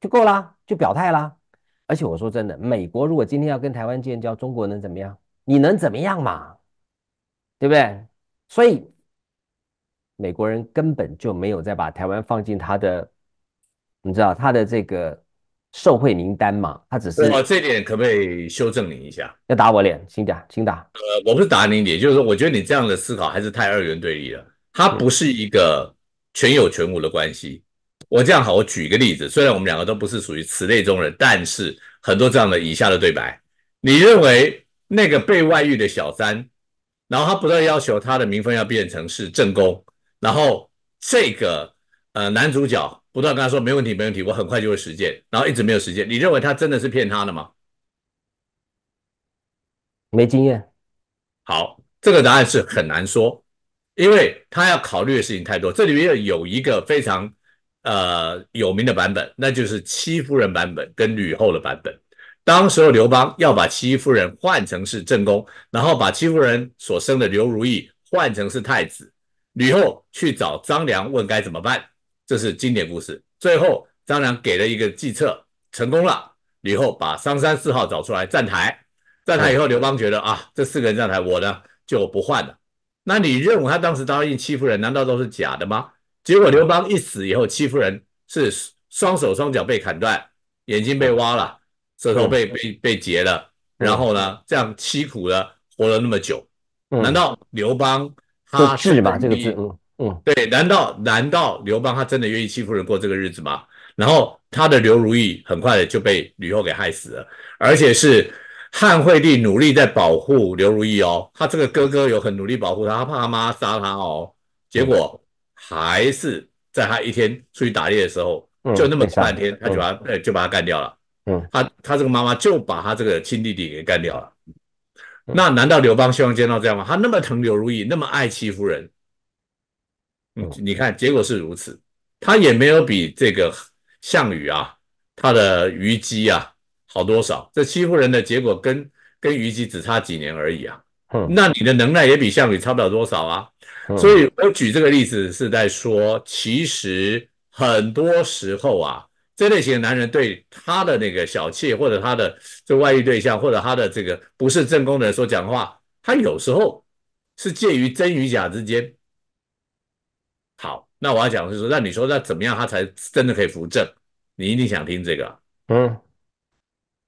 就够了，就表态了。而且我说真的，美国如果今天要跟台湾建交，中国能怎么样？你能怎么样嘛？对不对？所以美国人根本就没有再把台湾放进他的，你知道他的这个。受贿名单嘛，他只是我这点可不可以修正你一下？要打我脸，请打，请打。呃，我不是打你脸，就是说，我觉得你这样的思考还是太二元对立了。它不是一个全有全无的关系。我这样好，我举一个例子。虽然我们两个都不是属于此类中人，但是很多这样的以下的对白：你认为那个被外遇的小三，然后他不断要求他的名分要变成是正宫，然后这个呃男主角。不断跟他说没问题，没问题，我很快就会实践，然后一直没有实践。你认为他真的是骗他的吗？没经验。好，这个答案是很难说，因为他要考虑的事情太多。这里面有一个非常呃有名的版本，那就是戚夫人版本跟吕后的版本。当时候刘邦要把戚夫人换成是正宫，然后把戚夫人所生的刘如意换成是太子，吕后去找张良问该怎么办。这是经典故事，最后张良给了一个计策，成功了。以后把商山四号找出来站台，站台以后刘邦觉得啊，这四个人站台我呢就不换了。那你认为他当时答应戚夫人，难道都是假的吗？结果刘邦一死以后，戚夫人是双手双脚被砍断，眼睛被挖了，舌头被被被截了，然后呢这样凄苦的活了那么久，难道刘邦他是把这个字？对，难道难道刘邦他真的愿意欺负人过这个日子吗？然后他的刘如意很快的就被吕后给害死了，而且是汉惠帝努力在保护刘如意哦，他这个哥哥有很努力保护他，他怕他妈杀他哦，结果还是在他一天出去打猎的时候，就那么半天他就把他，就把他干掉了。嗯，他他这个妈妈就把他这个亲弟弟给干掉了。那难道刘邦希望见到这样吗？他那么疼刘如意，那么爱欺负人。你看，结果是如此，他也没有比这个项羽啊，他的虞姬啊好多少。这欺负人的结果跟跟虞姬只差几年而已啊。那你的能耐也比项羽差不了多少啊。所以我举这个例子是在说，其实很多时候啊，这类型的男人对他的那个小妾，或者他的这外遇对象，或者他的这个不是正宫的人所讲话，他有时候是介于真与假之间。那我要讲的是说，那你说那怎么样，他才真的可以扶正？你一定想听这个，嗯。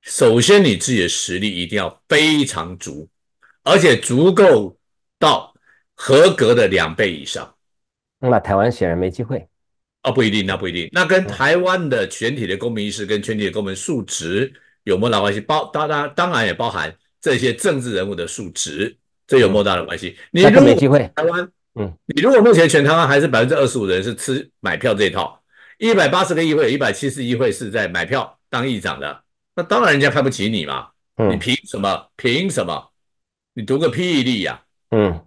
首先，你自己的实力一定要非常足，而且足够到合格的两倍以上。那台湾显然没机会啊，不一定，那不一定。那跟台湾的全体的公民意识、跟全体的公民素质有莫大关系，包当当当然也包含这些政治人物的素质，这有莫大的关系。你认为没机会？台湾。嗯，你如果目前全台湾还是百分之二十五的人是吃买票这套，一百八十个议会，一百七十议会是在买票当议长的，那当然人家看不起你嘛。你凭什么？凭什么？你读个屁力呀！嗯，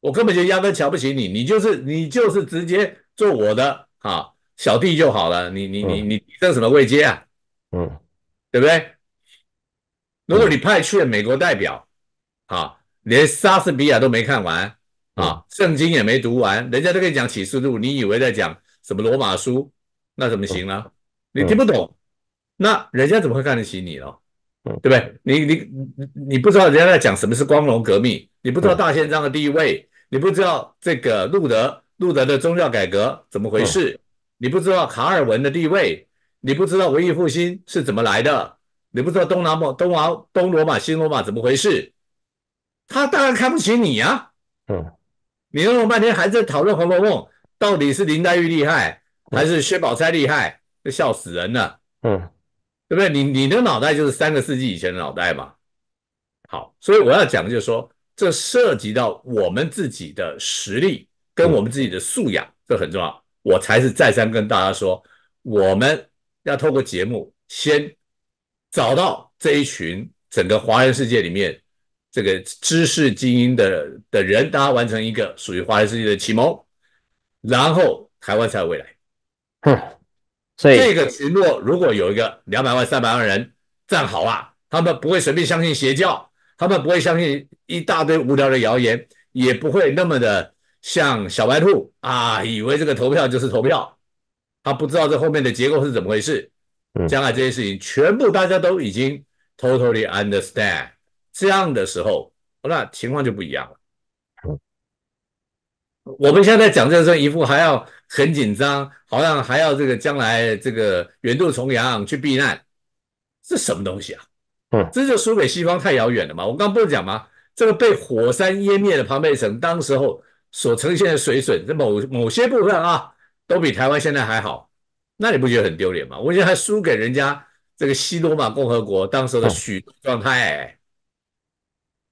我根本就压根瞧不起你，你就是你就是直接做我的啊小弟就好了。你你你你提升什么位阶啊？嗯，对不对？如果你派去了美国代表，啊，连莎士比亚都没看完。啊，圣经也没读完，人家都跟你讲启示录，你以为在讲什么罗马书，那怎么行呢？你听不懂，那人家怎么会看得起你哦？对不对？你你你不知道人家在讲什么是光荣革命，你不知道大宪章的地位，你不知道这个路德路德的宗教改革怎么回事，你不知道卡尔文的地位，你不知道文艺复兴是怎么来的，你不知道东南马东王东罗马西罗马怎么回事，他当然看不起你呀，嗯。你弄了半天还在讨论《红楼梦》，到底是林黛玉厉害还是薛宝钗厉害，这笑死人了。嗯，对不对？你你的脑袋就是三个世纪以前的脑袋嘛。好，所以我要讲的就是说，这涉及到我们自己的实力跟我们自己的素养，这很重要。我才是再三跟大家说，我们要透过节目先找到这一群整个华人世界里面。这个知识精英的的人，大家完成一个属于华人世界的启蒙，然后台湾才有未来。所以这个群落如果有一个两百万、三百万人站好啊，他们不会随便相信邪教，他们不会相信一大堆无聊的谣言，也不会那么的像小白兔啊，以为这个投票就是投票，他不知道这后面的结构是怎么回事。将来这些事情全部大家都已经 totally understand。这样的时候，那情况就不一样了。我们现在讲战争，一副还要很紧张，好像还要这个将来这个远渡重洋去避难，这什么东西啊？嗯，这就输给西方太遥远了嘛。我刚不是讲吗？这个被火山湮灭的庞贝城，当时候所呈现的水准，在某某些部分啊，都比台湾现在还好。那你不觉得很丢脸吗？我觉得还输给人家这个西罗马共和国当时的许状态。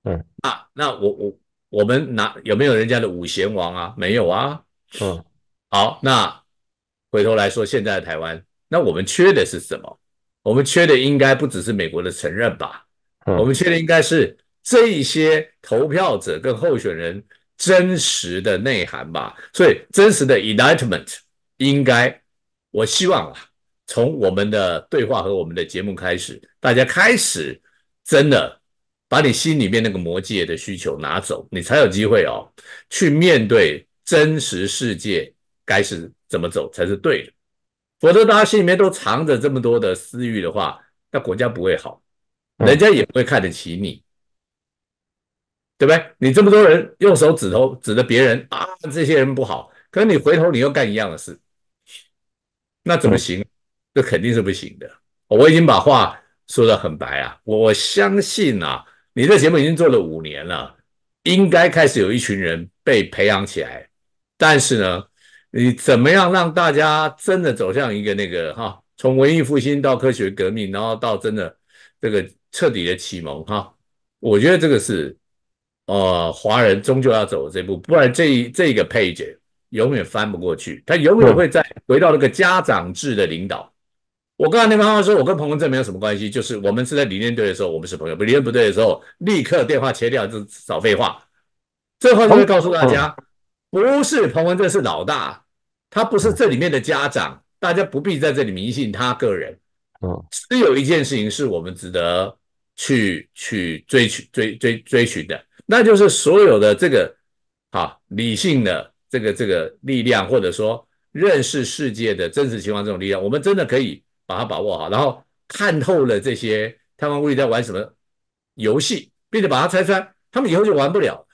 嗯啊，那我我我们拿有没有人家的五贤王啊？没有啊。嗯，好，那回头来说，现在的台湾，那我们缺的是什么？我们缺的应该不只是美国的承认吧？嗯，我们缺的应该是这一些投票者跟候选人真实的内涵吧？所以真实的 enlightenment 应该，我希望啊，从我们的对话和我们的节目开始，大家开始真的。把你心里面那个魔界的需求拿走，你才有机会哦，去面对真实世界该是怎么走才是对的。否则大家心里面都藏着这么多的私欲的话，那国家不会好，人家也不会看得起你，对不对？你这么多人用手指头指着别人啊，这些人不好，可是你回头你又干一样的事，那怎么行？这肯定是不行的。我已经把话说得很白啊，我相信啊。你这节目已经做了五年了，应该开始有一群人被培养起来。但是呢，你怎么样让大家真的走向一个那个哈，从文艺复兴到科学革命，然后到真的这个彻底的启蒙哈？我觉得这个是呃，华人终究要走这步，不然这一这个 page 永远翻不过去，他永远会在回到那个家长制的领导。我刚才那妈妈说，我跟彭文正没有什么关系，就是我们是在理念对的时候，我们是朋友；不理念不对的时候，立刻电话切掉，就少废话。最后就会告诉大家，不是彭文正，是老大，他不是这里面的家长，大家不必在这里迷信他个人。嗯，只有一件事情是我们值得去去追寻、追追追寻的，那就是所有的这个啊，理性的这个这个力量，或者说认识世界的真实情况这种力量，我们真的可以。把它把握好，然后看透了这些他们势力在玩什么游戏，并且把它拆穿，他们以后就玩不了。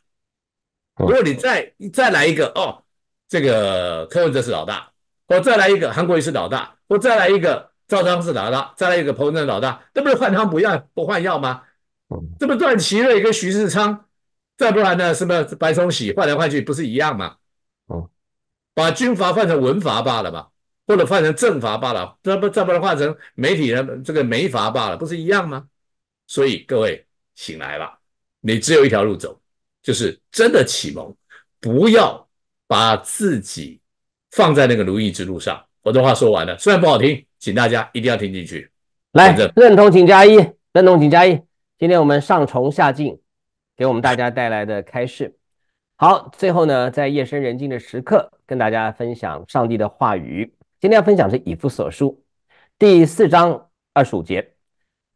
如果你再再来一个哦，这个柯文哲是老大，我再来一个韩国也是老大，我再来一个赵刚是老大，再来一个彭政老大，那不是换汤不要不换药吗？这不段祺瑞跟徐世昌，再不然呢什么白崇禧换来换去不是一样吗？把军阀换成文阀罢了嘛。或者换成正罚罢了，再不再不然换成媒体人这个没罚罢了，不是一样吗？所以各位醒来了，你只有一条路走，就是真的启蒙，不要把自己放在那个如意之路上。我的话说完了，虽然不好听，请大家一定要听进去。来，认同请加一，认同请加一。今天我们上重下静，给我们大家带来的开示。好，最后呢，在夜深人静的时刻，跟大家分享上帝的话语。今天要分享是以弗所书第四章二十五节，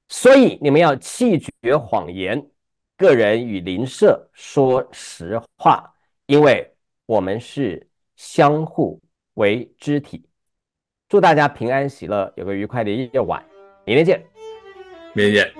所以你们要弃绝谎言，个人与邻舍说实话，因为我们是相互为肢体。祝大家平安喜乐，有个愉快的夜晚，明天见，明天见。